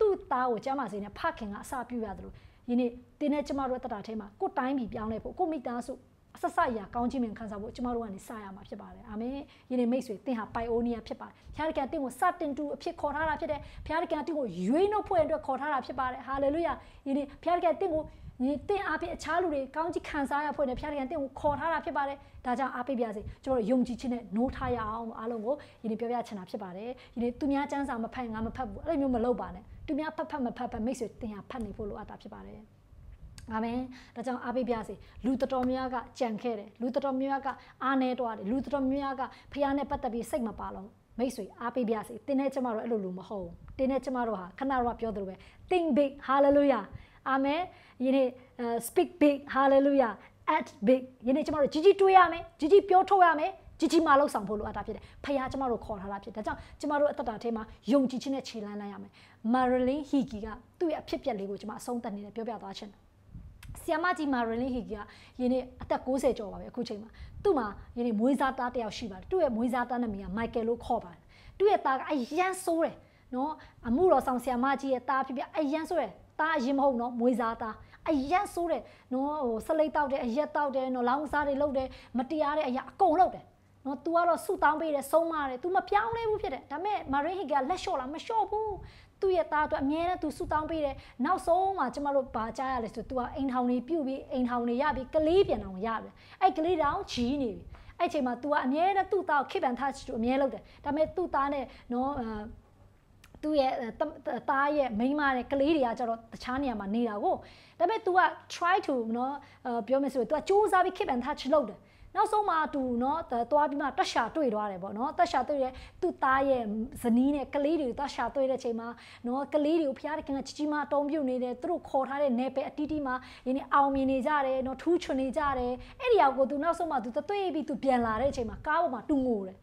သူ့သားကိုကျမစေနဲ့ဖခင်ကအစာပြုရတယ်လို့ယနေ့သင်နဲ့ကျမတို့တတာထဲမှာကိုယ်တိုင်းပြည်ပြောင်းလဲဖို့ကိုမိသားစုအဆက်ဆက်ရာကောင်းချီးမင်ခံစားဖို့ကျမတို့ကနေစရမှာဖြစ်ပါတယ်အာမင်ယနေ့မိတ်ဆွေသင်ဟာပိုင်အိုနီယာဖြစ်ပါတယ်ဘုရားသခင်တင့်ကိုစတင်တူအဖြစ်ခေါ်ထားတာဖြစ်တယ်ဘုရားသခင်တင့်ကိုရွေးနှုတ်ဖို့အတွက်ခေါ်ထားတာဖြစ်ပါတယ်ဟာလေလုယာယနေ့ဘုရားသခင်တင့်ကိုညီတင့်အားဖြင့်အခြားလူတွေကောင်းကြီးခံစားရဖို့နဲ့ဖျားတခင်တင့်ကိုခေါ်ထားတာဖြစ်ပါတယ်ဒါကြောင့်အားပေးပါစေကျွန်တော်ယုံကြည်ခြင်းနဲ့နိုးထားရအောင်လို့အားလုံးကိုယနေ့ပြောပြချင်တာဖြစ်ပါတယ်ယနေ့သူများစံစာမဖတ်ငါမဖတ်ဘူးအဲ့လိုမျိုးမလုပ်ပါနဲ့သူများဖတ်ဖတ်မဖတ်ဖတ်မိတ်ဆွေတင်ရဖတ်နေဖို့လိုအပ်တာဖြစ်ပါတယ်အာမင်ဒါကြောင့်အားပေးပါစေလူတော်တော်များကကြံခဲ့တယ်လူတော်တော်များကအားနေတော့တယ်လူတော်တော်များကဖျားနဲ့ပတ်သက်ပြီးစိတ်မပါလုံးမိတ်ဆွေအားပေးပါစေတင်းနဲ့ကျမတို့အဲ့လိုလိုမဟုတ်တင်းနဲ့ကျမတို့ဟာခဏတော့ပြောသလိုပဲ think big hallelujah အာမင်ယနေ့ speak big hallelujah at big ယနေ့ကျွန်တော်တို့ကြီးကြီးတွေးရမယ်ကြီးကြီးပြောထုတ်ရမယ်ကြီးကြီးမာလောက်ဆောင်ဖို့လိုအပ်တာဖြစ်တယ်ဖခင်ကျွန်တော်တို့ခေါ်ထားတာဖြစ်ဒါကြောင့်ကျွန်တော်တို့အသက်တာထဲမှာယုံကြည်ခြင်းနဲ့ခြေလှမ်းလိုက်ရမယ် Marilyn Hickey ကသူ့ရဲ့အဖြစ်အပျက်လေးကိုကျွန်မအဆုံးသတ်နေတယ်ပြောပြသွားခြင်းဆီယမကြီးမာရင်လီဟီကယနေ့အသက်60ကျော်ပါပဲအခုချိန်မှာသူ့မှာယနေ့မွေးစားသားတယောက်ရှိပါတယ်သူ့ရဲ့မွေးစားသားနာမည်ကမိုက်ကယ်လို့ခေါ်ပါတယ်သူ့ရဲ့သားကအရန်ဆိုးတယ်နော်အမှုတော်ဆောင်ဆီယမကြီးရဲ့သားဖြစ်ဖြစ်အရန်ဆိုးတယ်သားအရင်မဟုတ်နော်မွေးစားသားအရက်ဆိုးတယ်နော်ဟိုဆလိတ်တောက်တယ်အရက်တောက်တယ်နော်လောင်းစားတွေလုပ်တယ်မတရားတဲ့အရာအကုန်လုပ်တယ်နော် तू ကတော့ဆူတောင်းပေးတယ်ဆုံးမတယ် तू မပြောင်းလဲဘူးဖြစ်တယ်ဒါပေမဲ့ Marine Higa လက်လျှော့လားမလျှော့ဘူးသူ့ရဲ့သားအတွက်အမြဲတမ်း तू ဆူတောင်းပေးတယ်နောက်ဆုံးမှာကျမတို့ဗာကြားရလဲဆို तू ကအိမ်ထောင်တွေပြုတ်ပြီးအိမ်ထောင်တွေရပြီးကလေးပြန်အောင်ရပြီအဲ့ကလေးတောင်ကြီးနေပြီအဲ့ချိန်မှာ तू ကအမြဲတမ်းသူ့သားကိုခိပန်ထားချူအမြဲလုပ်တယ်ဒါပေမဲ့သူ့သားနဲ့နော်သူ့ရဲ့သားရဲ့မိန်းမရဲ့ကလေးတွေကကျတော့တခြားနေရာမှာနေတာကိုဒါပေမဲ့ तू က try to နော်ပြောမယ်ဆိုရင် तू ကစူးစမ်းပြီး keep and touch လုပ်တယ်နောက်ဆုံးမှသူနော်သွားပြီးမှတက်ရှာတွေ့သွားတယ်ပေါ့နော်တက်ရှာတွေ့တဲ့သူ့သားရဲ့ဇနီးနဲ့ကလေးတွေတက်ရှာတွေ့တဲ့ချိန်မှာနော်ကလေးတွေကိုဖျားတခင်ကကြီးကြီးမားတုံးပြုတ်နေတယ်သူတို့ခေါ်ထားတဲ့နယ်ပယ်အတီးတီးမှာယနေ့အောင်မြင်နေကြတယ်နော်ထူးချွန်နေကြတယ်အဲ့ဒီအရကိုသူနောက်ဆုံးမှသူတွေ့ပြီးသူပြန်လာတဲ့ချိန်မှာကားပေါ်မှာတူငိုတယ်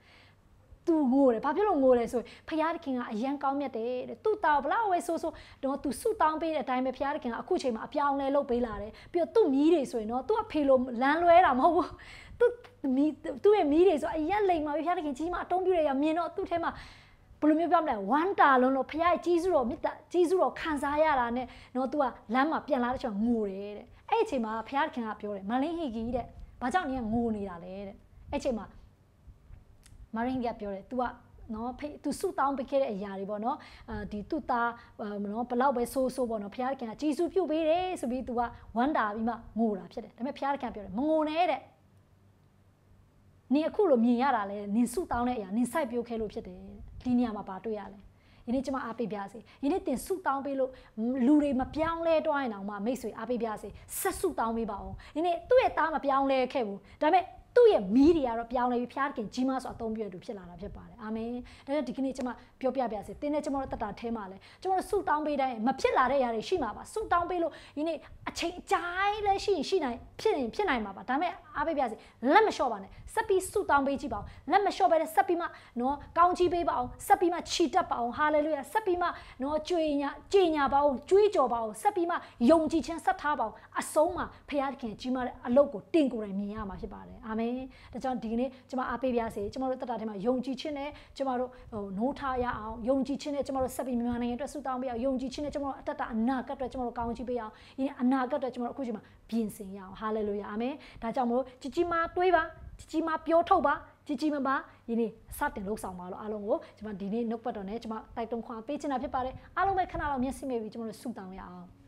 သူငိုတယ်ဘာဖြစ်လို့ငိုလဲဆိုရင်ဖရာသခင်ကအရန်ကောင်းမြတ်တယ်တဲ့သူ့တာဘလောက်ဝဲဆိုဆိုတော့သူဆုတောင်းပေးတဲ့အတိုင်းပဲဖရာသခင်ကအခုချိန်မှာအပြောင်းလဲလုပ်ပေးလာတယ်ပြီးတော့သူ့မိတွေဆိုရင်တော့သူကဖေလိုလမ်းလွဲတာမဟုတ်ဘူးသူ့မိသူ့ရဲ့မိတွေဆိုအရန်လိမ်မှာပဲဖရာသခင်ကြီးမှအတုံးပြရရမြင်တော့သူ့ထဲမှာဘယ်လိုမျိုးပြောမလဲဝမ်းတာလုံးလို့ဖရာရဲ့ကြီးစုတော်မေတ္တာကြီးစုတော်ခံစားရတာနဲ့တော့သူကလမ်းမှာပြန်လာတဲ့ချိန်ငိုတယ်တဲ့အဲ့ဒီအချိန်မှာဖရာသခင်ကပြောတယ်မလင်းဟီကြီးတဲ့ဘာကြောင့်နင်ကငိုနေတာလဲတဲ့အဲ့ဒီအချိန်မှာမရင်းကပြောတယ် तू ကနော်ဖေသူဆုတောင်းပေးခဲ့တဲ့အရာတွေပေါ့နော်အာဒီသူ့သားနော်ဘလောက်ပဲဆိုးဆိုးပေါ့နော်ဘုရားခင်ကဂျေစုပြုတ်ပေးတယ်ဆိုပြီး तू ကဝမ်းတာပြီးမှငိုတာဖြစ်တယ်ဒါပေမဲ့ဘုရားခင်ပြောတယ်မငိုနဲ့တဲ့နင်အခုလိုမြင်ရတာလဲနင်ဆုတောင်းတဲ့အရာနင်စိုက်ပြုတ်ခဲ့လို့ဖြစ်တယ်ဒီနေရာမှာပါတွေ့ရလဲယနေ့ကျွန်မအားပေးပြစေယနေ့တင်ဆုတောင်းပေးလို့လူတွေမပြောင်းလဲတော့ရင်တော့မှမိတ်ဆွေအားပေးပြစေဆက်ဆုတောင်းပေးပါအောင်ယနေ့သူ့ရဲ့သားမပြောင်းလဲခဲ့ဘူးဒါပေမဲ့သူ့ရဲ့မီးတွေကတော့ပြောင်းလဲပြီးဖျားခင်ကြီးမဆိုအသုံးပြရတူဖြစ်လာတာဖြစ်ပါတယ်အာမင်ဒါကြောင့်ဒီကနေ့ကျွန်မပြောပြပြစေတင်းနဲ့ကျွန်တော်တို့တတ်တာထဲမှာလဲကျွန်တော်တို့ဆူတောင်းပေးတိုင်းမဖြစ်လာတဲ့အရာတွေရှိမှာပါဆူတောင်းပေးလို့ဒီနေ့အချိန်အတိုင်းလဲရှိရင်ရှိနိုင်ဖြစ်ရင်ဖြစ်နိုင်မှာပါဒါပေမဲ့အားပေးပြစေလက်မလျှော့ပါနဲ့ဆက်ပြီးဆူတောင်းပေးကြည့်ပါအောင်လက်မလျှော့ပဲနဲ့ဆက်ပြီးမှနော်ကောင်းကြီးပေးပါအောင်ဆက်ပြီးမှချီတက်ပါအောင်ဟာလေလုယာဆက်ပြီးမှနော်ကြွေညာကြင်ညာပါအောင်ကြွေးကြော်ပါအောင်ဆက်ပြီးမှယုံကြည်ခြင်းဆက်ထားပါအောင်အဆုံးမှာဖခင်ခင်ကြီးမတဲ့အလုပ်ကိုတင်ကိုယ်တိုင်မြင်ရမှာဖြစ်ပါတယ်အာမင်မယ်။ဒါကြောင့်ဒီကနေ့ကျမအားပေးပါစေ။ကျမတို့တက်တာထဲမှာယုံကြည်ခြင်းနဲ့ကျမတို့ဟိုနိုးထားရအောင်ယုံကြည်ခြင်းနဲ့ကျမတို့ဆက်ပြီးမြန်မာနိုင်ငံအတွက်ဆုတောင်းပေးအောင်ယုံကြည်ခြင်းနဲ့ကျမတို့အတ္တအနာဂတ်အတွက်ကျမတို့ကောင်းချီးပေးအောင်။ယင်းအနာဂတ်အတွက်ကျမတို့အခုချိန်မှာပြင်ဆင်ရအောင်။ဟာလေလုယာအာမင်။ဒါကြောင့်မို့ကြည်ကြည်မာတွေးပါကြည်ကြည်မာပြောထုတ်ပါကြည်ကြည်မာမာယနေ့စတင်လှုပ်ဆောင်ပါလို့အားလုံးကိုကျမဒီနေ့နှုတ်ပတ်တော်နဲ့ကျမတိုက်တွန်းခွန်ပေးချင်တာဖြစ်ပါတယ်။အားလုံးပဲခဏလောက်မျက်စိမိပြီးကျမတို့ဆုတောင်းရအောင်။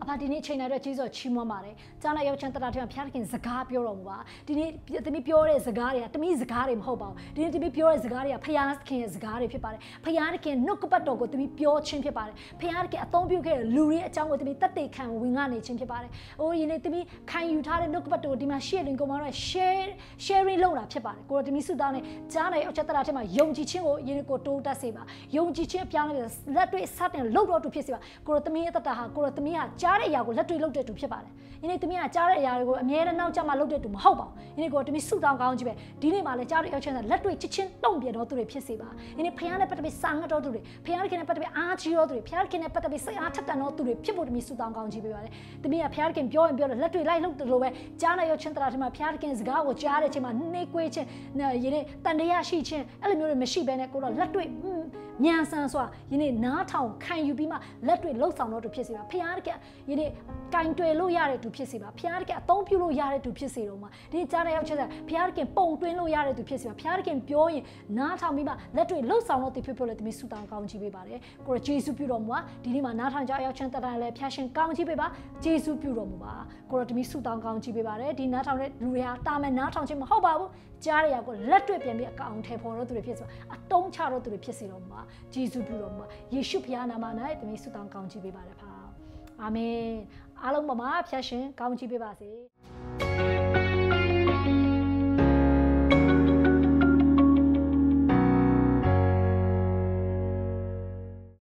အဖဒီနေ့ချိန်လာတဲ့ကြီးစွာချီးမွမ်းပါတယ်။ကြားနာရောက်ချမ်းတတာထဲမှာဘုရားသခင်စကားပြောတော်မူပါ။ဒီနေ့သမီးပြောတဲ့စကားတွေကတမီးစကားတွေမဟုတ်ပါဘူး။ဒီနေ့သမီးပြောတဲ့စကားတွေကဘုရားသခင်ရဲ့စကားတွေဖြစ်ပါတယ်။ဘုရားသခင်နှုတ်ကပတ်တော်ကိုသမီးပြောခြင်းဖြစ်ပါတယ်။ဘုရားသခင်အသုံးပြုခဲ့တဲ့လူတွေအကြောင်းကိုသမီးတတ်သိခံဝင်ကနေခြင်းဖြစ်ပါတယ်။အိုးဒီနေ့သမီးခံယူထားတဲ့နှုတ်ကပတ်တော်ကိုဒီမှာ share လုပ်ကိုမှတော့ share sharing လုပ်တာဖြစ်ပါတယ်။ကိုတော်သမီးဆုတောင်းနဲ့ကြားနာရောက်ချမ်းတတာထဲမှာယုံကြည်ခြင်းကိုယနေ့ကိုတိုးတက်စေပါ။ယုံကြည်ခြင်းအပြောင်းအလဲလက်တွေ့စတင်လုပ်တော်သူဖြစ်စေပါ။ကိုတော်သမီးရဲ့တတာဟာကိုတော်သမီးဟာကြားတဲ့အရာကိုလက်တွေ့လုပ်တဲ့သူဖြစ်ပါတယ်။ယနေ့သမီးကကြားတဲ့အရာတွေကိုအမြဲတမ်းနောက်ကျမှလုပ်တဲ့သူမဟုတ်ပါဘူး။ယနေ့ကိုသမီးဆုတောင်းကောင်းကြည့်ပဲဒီနေ့မှလည်းကြားတဲ့ရောက်ချင်တဲ့လက်တွေ့ချစ်ချင်းတုံ့ပြန်တော်သူတွေဖြစ်စေပါ။ယနေ့ဖခင်နဲ့ပတ်သက်ပြီးစာငတ်တော်သူတွေဖခင်ခင်နဲ့ပတ်သက်ပြီးအားကြီးတော်သူတွေဖခင်ခင်နဲ့ပတ်သက်ပြီးစိတ်အားထက်သန်တော်သူတွေဖြစ်ဖို့သမီးဆုတောင်းကောင်းကြည့်ပေးပါလေ။သမီးကဖခင်ခင်ပြောရင်ပြောလို့လက်တွေ့လိုက်လုပ်တယ်လို့ပဲကြားတဲ့ရောက်ချင်တဲ့ထဲမှာဖခင်ခင်စကားကိုကြားတဲ့အချိန်မှာနှိတ်ကွေးခြင်းယနေ့တန်တရားရှိခြင်းအဲ့လိုမျိုးတွေမရှိဘဲနဲ့ကိုတော့လက်တွေ့ညံဆန်းစွာယနေ့နားထောင်ခံယူပြီးမှလက်တွေလှုပ်ဆောင်တော့သူဖြစ်စေပါဖခင်တကယ်ယနေ့ကင်တွယ်လို့ရတဲ့သူဖြစ်စေပါဖခင်တကယ်အသုံးပြုလို့ရတဲ့သူဖြစ်စေတော့မှာဒီကြားတဲ့ရောက်ချက်ဆက်ဖခင်တကယ်ပုံတွင်းလို့ရတဲ့သူဖြစ်စေပါဖခင်တကယ်ပြောရင်နားထောင်ပြီးမှလက်တွေလှုပ်ဆောင်တော့သူဖြစ်ဖို့လည်းသမီးဆုတောင်းကောင်းချီးပေးပါတယ်ကိုရဂျေစုပြုတော်မူပါဒီနေ့မှာနားထောင်ကြရောက်ချမ်းတတန်လည်းဖခင်ကောင်းချီးပေးပါဂျေစုပြုတော်မူပါကိုရသမီးဆုတောင်းကောင်းချီးပေးပါတယ်ဒီနားထောင်တဲ့လူတွေဟာတာမန်နားထောင်ခြင်းမဟုတ်ပါဘူးကြားရရကိုလက်တွေ့ပြန်ပြီးအကောင်ထဲပေါ်တော့သူတွေဖြစ်စေပါအတုံးချတော့သူတွေဖြစ်စေတော့မှာဂျေစုပြုတော့မှာယေရှုဖခင်နာမ၌တမီးဆုတောင်းကောင်းချီးပေးပါရဖာအာမင်အားလုံးမမဖျက်ရှင်ကောင်းချီးပေးပါစေ